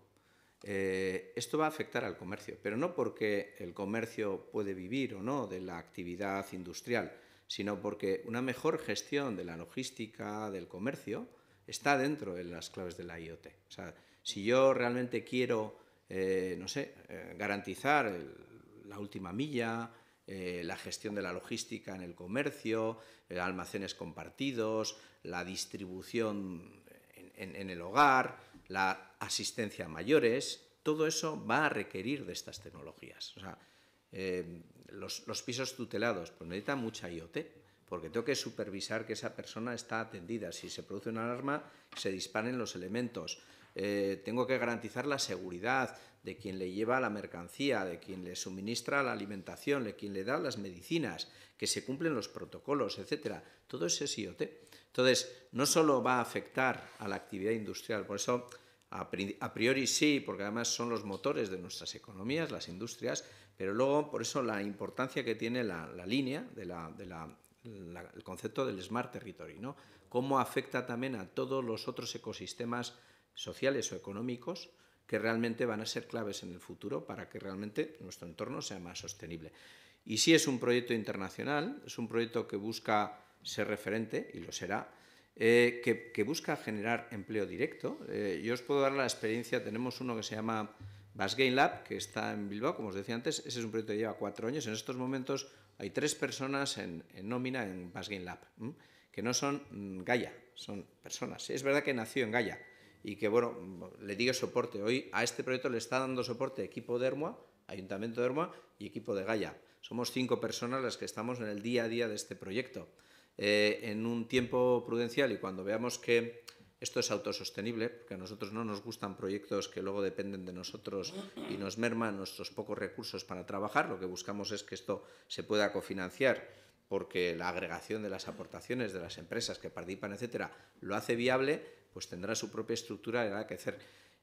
eh, esto va a afectar al comercio, pero no porque el comercio puede vivir o no de la actividad industrial, sino porque una mejor gestión de la logística, del comercio, está dentro de las claves de la IoT. O sea, si yo realmente quiero, no sé, garantizar la última milla, eh, la gestión de la logística en el comercio, eh, almacenes compartidos, la distribución en, el hogar, la asistencia a mayores, todo eso va a requerir de estas tecnologías. Eh, los, pisos tutelados, pues necesitan mucha IoT, porque tengo que supervisar que esa persona está atendida. Si se produce una alarma, se disparen los elementos. Eh, tengo que garantizar la seguridad de quien le lleva la mercancía, de quien le suministra la alimentación, de quien le da las medicinas, que se cumplen los protocolos, etcétera. Todo eso es IoT. Entonces, no solo va a afectar a la actividad industrial, por eso a priori sí, porque además son los motores de nuestras economías, las industrias, pero luego por eso la importancia que tiene la, línea de el concepto del smart territory, ¿no? Cómo afecta también a todos los otros ecosistemas sociales o económicos que realmente van a ser claves en el futuro para que realmente nuestro entorno sea más sostenible. Y si es un proyecto internacional, es un proyecto que busca ser referente, y lo será, eh, que, busca generar empleo directo. Eh, yo os puedo dar la experiencia, tenemos uno que se llama Basgain Lab, que está en Bilbao, como os decía antes, ese es un proyecto que lleva cuatro años. En estos momentos hay tres personas en, nómina en Basgain Lab, que no son mm, Gaia, son personas. Es verdad que nació en Gaia, y que, bueno, le diga soporte. Hoy a este proyecto le está dando soporte equipo de Hermoa, Ayuntamiento de Hermoa y equipo de Gaia. Somos cinco personas las que estamos en el día a día de este proyecto. Eh, en un tiempo prudencial y cuando veamos que esto es autosostenible, porque a nosotros no nos gustan proyectos que luego dependen de nosotros y nos merman nuestros pocos recursos para trabajar. Lo que buscamos es que esto se pueda cofinanciar, porque la agregación de las aportaciones de las empresas que participan, etcétera, lo hace viable pues tendrá su propia estructura y hará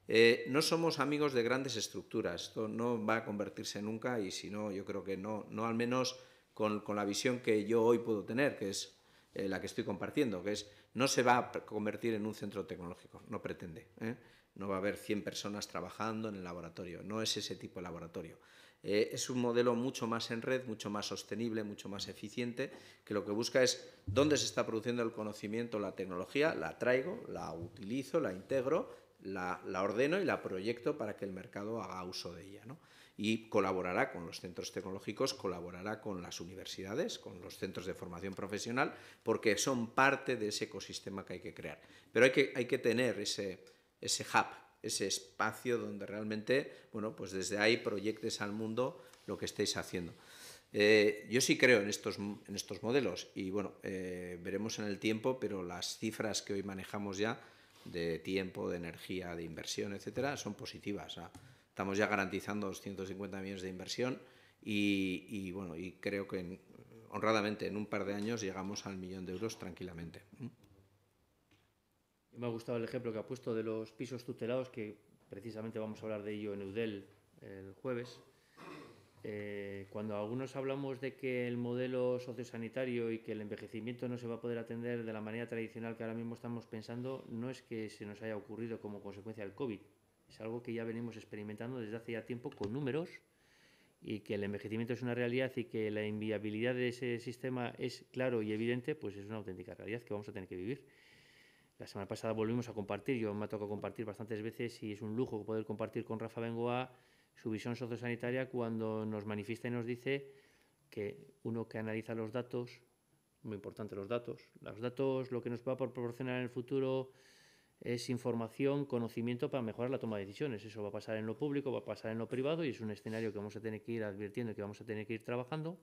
Eh, no somos amigos de grandes estructuras, esto no va a convertirse nunca y si no, yo creo que no, no al menos con, la visión que yo hoy puedo tener, que es eh, la que estoy compartiendo, que es no se va a convertir en un centro tecnológico, no pretende. ¿eh? No va a haber 100 personas trabajando en el laboratorio, no es ese tipo de laboratorio. Eh, es un modelo mucho más en red, mucho más sostenible, mucho más eficiente, que lo que busca es dónde se está produciendo el conocimiento, la tecnología, la traigo, la utilizo, la integro, la, ordeno y la proyecto para que el mercado haga uso de ella. ¿no? Y colaborará con los centros tecnológicos, colaborará con las universidades, con los centros de formación profesional, porque son parte de ese ecosistema que hay que crear. Pero hay que, hay que tener ese, ese hub, ese espacio donde realmente, bueno, pues desde ahí proyectes al mundo lo que estáis haciendo. Eh, yo sí creo en estos, en estos modelos y bueno, eh, veremos en el tiempo, pero las cifras que hoy manejamos ya de tiempo, de energía, de inversión, etcétera, son positivas. estamos ya garantizando 250 millones de inversión y, bueno, y creo que honradamente en un par de años llegamos al millón de euros tranquilamente. Me ha gustado el ejemplo que ha puesto de los pisos tutelados, que precisamente vamos a hablar de ello en UDEL el jueves. Eh, cuando algunos hablamos de que el modelo sociosanitario y que el envejecimiento no se va a poder atender de la manera tradicional que ahora mismo estamos pensando, no es que se nos haya ocurrido como consecuencia del COVID. Es algo que ya venimos experimentando desde hace ya tiempo con números y que el envejecimiento es una realidad y que la inviabilidad de ese sistema es claro y evidente, pues es una auténtica realidad que vamos a tener que vivir. La semana pasada volvimos a compartir, yo me ha tocado compartir bastantes veces y es un lujo poder compartir con Rafa Bengoa su visión sociosanitaria cuando nos manifiesta y nos dice que uno que analiza los datos, muy importante los datos, los datos lo que nos va a proporcionar en el futuro es información, conocimiento para mejorar la toma de decisiones. Eso va a pasar en lo público, va a pasar en lo privado y es un escenario que vamos a tener que ir advirtiendo, que vamos a tener que ir trabajando,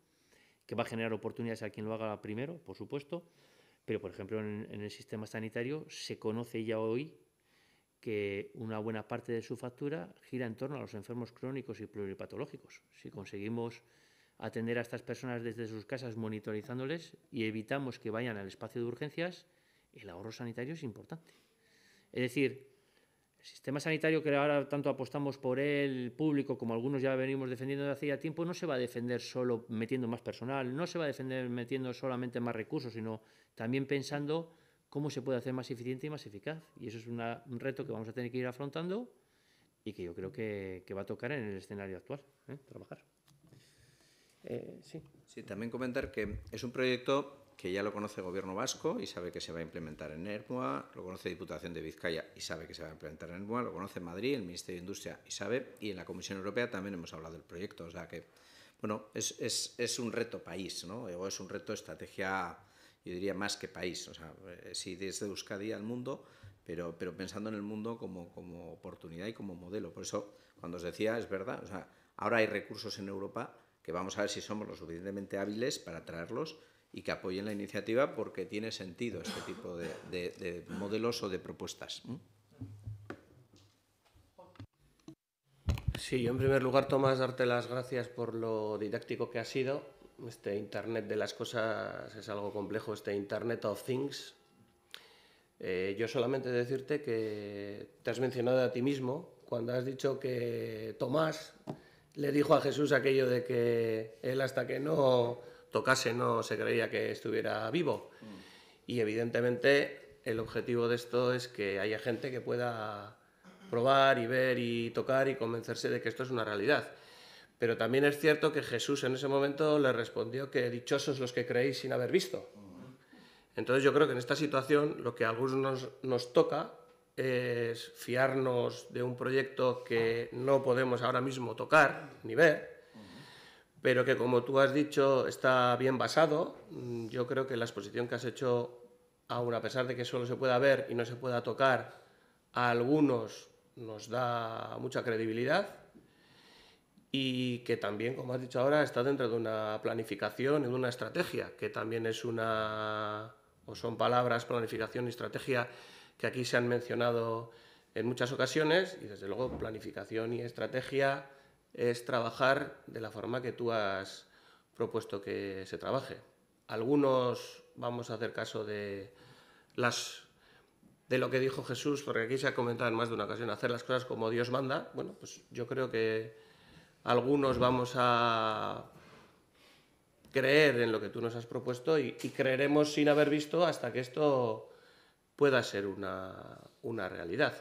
que va a generar oportunidades a quien lo haga primero, por supuesto, pero, por ejemplo, en, el sistema sanitario se conoce ya hoy que una buena parte de su factura gira en torno a los enfermos crónicos y pluripatológicos. Si conseguimos atender a estas personas desde sus casas monitorizándoles y evitamos que vayan al espacio de urgencias, el ahorro sanitario es importante. Es decir, el sistema sanitario que ahora tanto apostamos por él, público, como algunos ya venimos defendiendo de hacía tiempo, no se va a defender solo metiendo más personal, no se va a defender metiendo solamente más recursos, sino también pensando cómo se puede hacer más eficiente y más eficaz. Y eso es un reto que vamos a tener que ir afrontando y que yo creo que, va a tocar en el escenario actual, ¿eh? trabajar. Eh, sí. sí, también comentar que es un proyecto que ya lo conoce el Gobierno Vasco y sabe que se va a implementar en ERMUA, lo conoce Diputación de Vizcaya y sabe que se va a implementar en ERMUA, lo conoce Madrid, el Ministerio de Industria y sabe, y en la Comisión Europea también hemos hablado del proyecto, o sea que, bueno, es, un reto país, ¿no? es un reto estrategia, yo diría, más que país, o sea, eh, sí desde Euskadi al mundo, pero, pero pensando en el mundo como, como oportunidad y como modelo. Por eso, cuando os decía, es verdad, o sea, ahora hay recursos en Europa que vamos a ver si somos lo suficientemente hábiles para traerlos y que apoyen la iniciativa porque tiene sentido este tipo de, modelos o de propuestas. Sí, yo en primer lugar, Tomás, darte las gracias por lo didáctico que ha sido. Este Internet de las cosas es algo complejo, este Internet of Things. Eh, yo solamente decirte que te has mencionado a ti mismo cuando has dicho que Tomás le dijo a Jesús aquello de que él hasta que no tocase no se creía que estuviera vivo. Y evidentemente el objetivo de esto es que haya gente que pueda probar y ver y tocar y convencerse de que esto es una realidad. Pero también es cierto que Jesús en ese momento le respondió que dichosos los que creéis sin haber visto. Entonces yo creo que en esta situación lo que a algunos nos toca es fiarnos de un proyecto que no podemos ahora mismo tocar ni ver, pero que como tú has dicho está bien basado. Mm, yo creo que la exposición que has hecho, aun a pesar de que solo se pueda ver y no se pueda tocar, a algunos nos da mucha credibilidad y que también, como has dicho ahora, está dentro de una planificación y de una estrategia, que también es una, o son palabras, planificación y estrategia, que aquí se han mencionado en muchas ocasiones y desde luego planificación y estrategia es trabajar de la forma que tú has propuesto que se trabaje. Algunos vamos a hacer caso de las de lo que dijo Jesús, porque aquí se ha comentado en más de una ocasión, hacer las cosas como Dios manda, bueno, pues yo creo que algunos vamos a creer en lo que tú nos has propuesto y, creeremos sin haber visto hasta que esto pueda ser una realidad.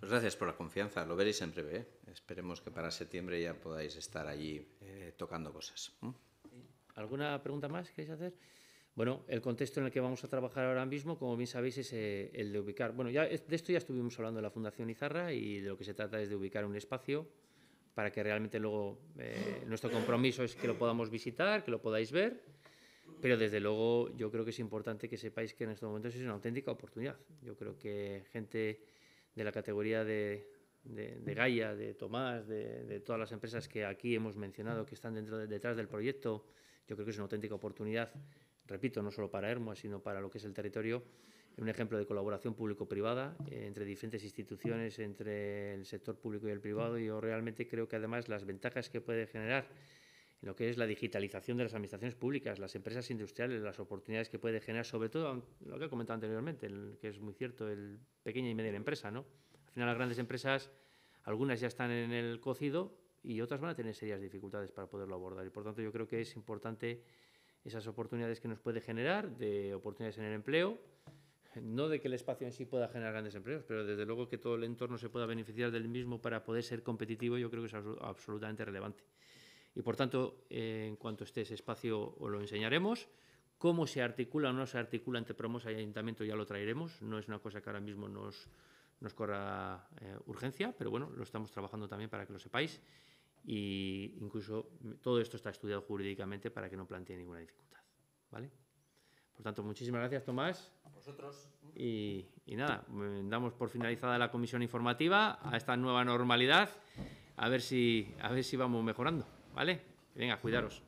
Pues gracias por la confianza, lo veréis en breve. ¿eh? Esperemos que para septiembre ya podáis estar allí eh, tocando cosas. ¿Alguna pregunta más queréis hacer? Bueno, el contexto en el que vamos a trabajar ahora mismo, como bien sabéis, es eh, el de ubicar. Bueno, ya de esto ya estuvimos hablando en la Fundación Izarra y de lo que se trata es de ubicar un espacio para que realmente luego nuestro compromiso es que lo podamos visitar, que lo podáis ver, pero desde luego yo creo que es importante que sepáis que en estos momentos es una auténtica oportunidad. Yo creo que gente de la categoría de, de, Gaia, de Tomás, de, todas las empresas que aquí hemos mencionado que están dentro detrás del proyecto. Yo creo que es una auténtica oportunidad, repito, no solo para Hermos, sino para lo que es el territorio, un ejemplo de colaboración público-privada eh, entre diferentes instituciones, entre el sector público y el privado. Y yo realmente creo que además las ventajas que puede generar lo que es la digitalización de las administraciones públicas, las empresas industriales, las oportunidades que puede generar, sobre todo lo que he comentado anteriormente, que es muy cierto, el pequeña y media empresa, ¿no? Al final las grandes empresas, algunas ya están en el cocido y otras van a tener serias dificultades para poderlo abordar. Y por tanto yo creo que es importante esas oportunidades que nos puede generar, de oportunidades en el empleo, no de que el espacio en sí pueda generar grandes empleos, pero desde luego que todo el entorno se pueda beneficiar del mismo para poder ser competitivo, yo creo que es absolutamente relevante. Y por tanto, eh, en cuanto esté ese espacio, os lo enseñaremos. Cómo se articula o no se articula entre Promosa y Ayuntamiento ya lo traeremos. No es una cosa que ahora mismo nos, corra eh, urgencia, pero bueno, lo estamos trabajando también para que lo sepáis. Y incluso todo esto está estudiado jurídicamente para que no plantee ninguna dificultad. ¿Vale? Por tanto, muchísimas gracias, Tomás. A vosotros. Y, y, nada, mm, damos por finalizada la comisión informativa a esta nueva normalidad. A ver si, a ver si vamos mejorando. ¿Vale? Venga, cuidaros.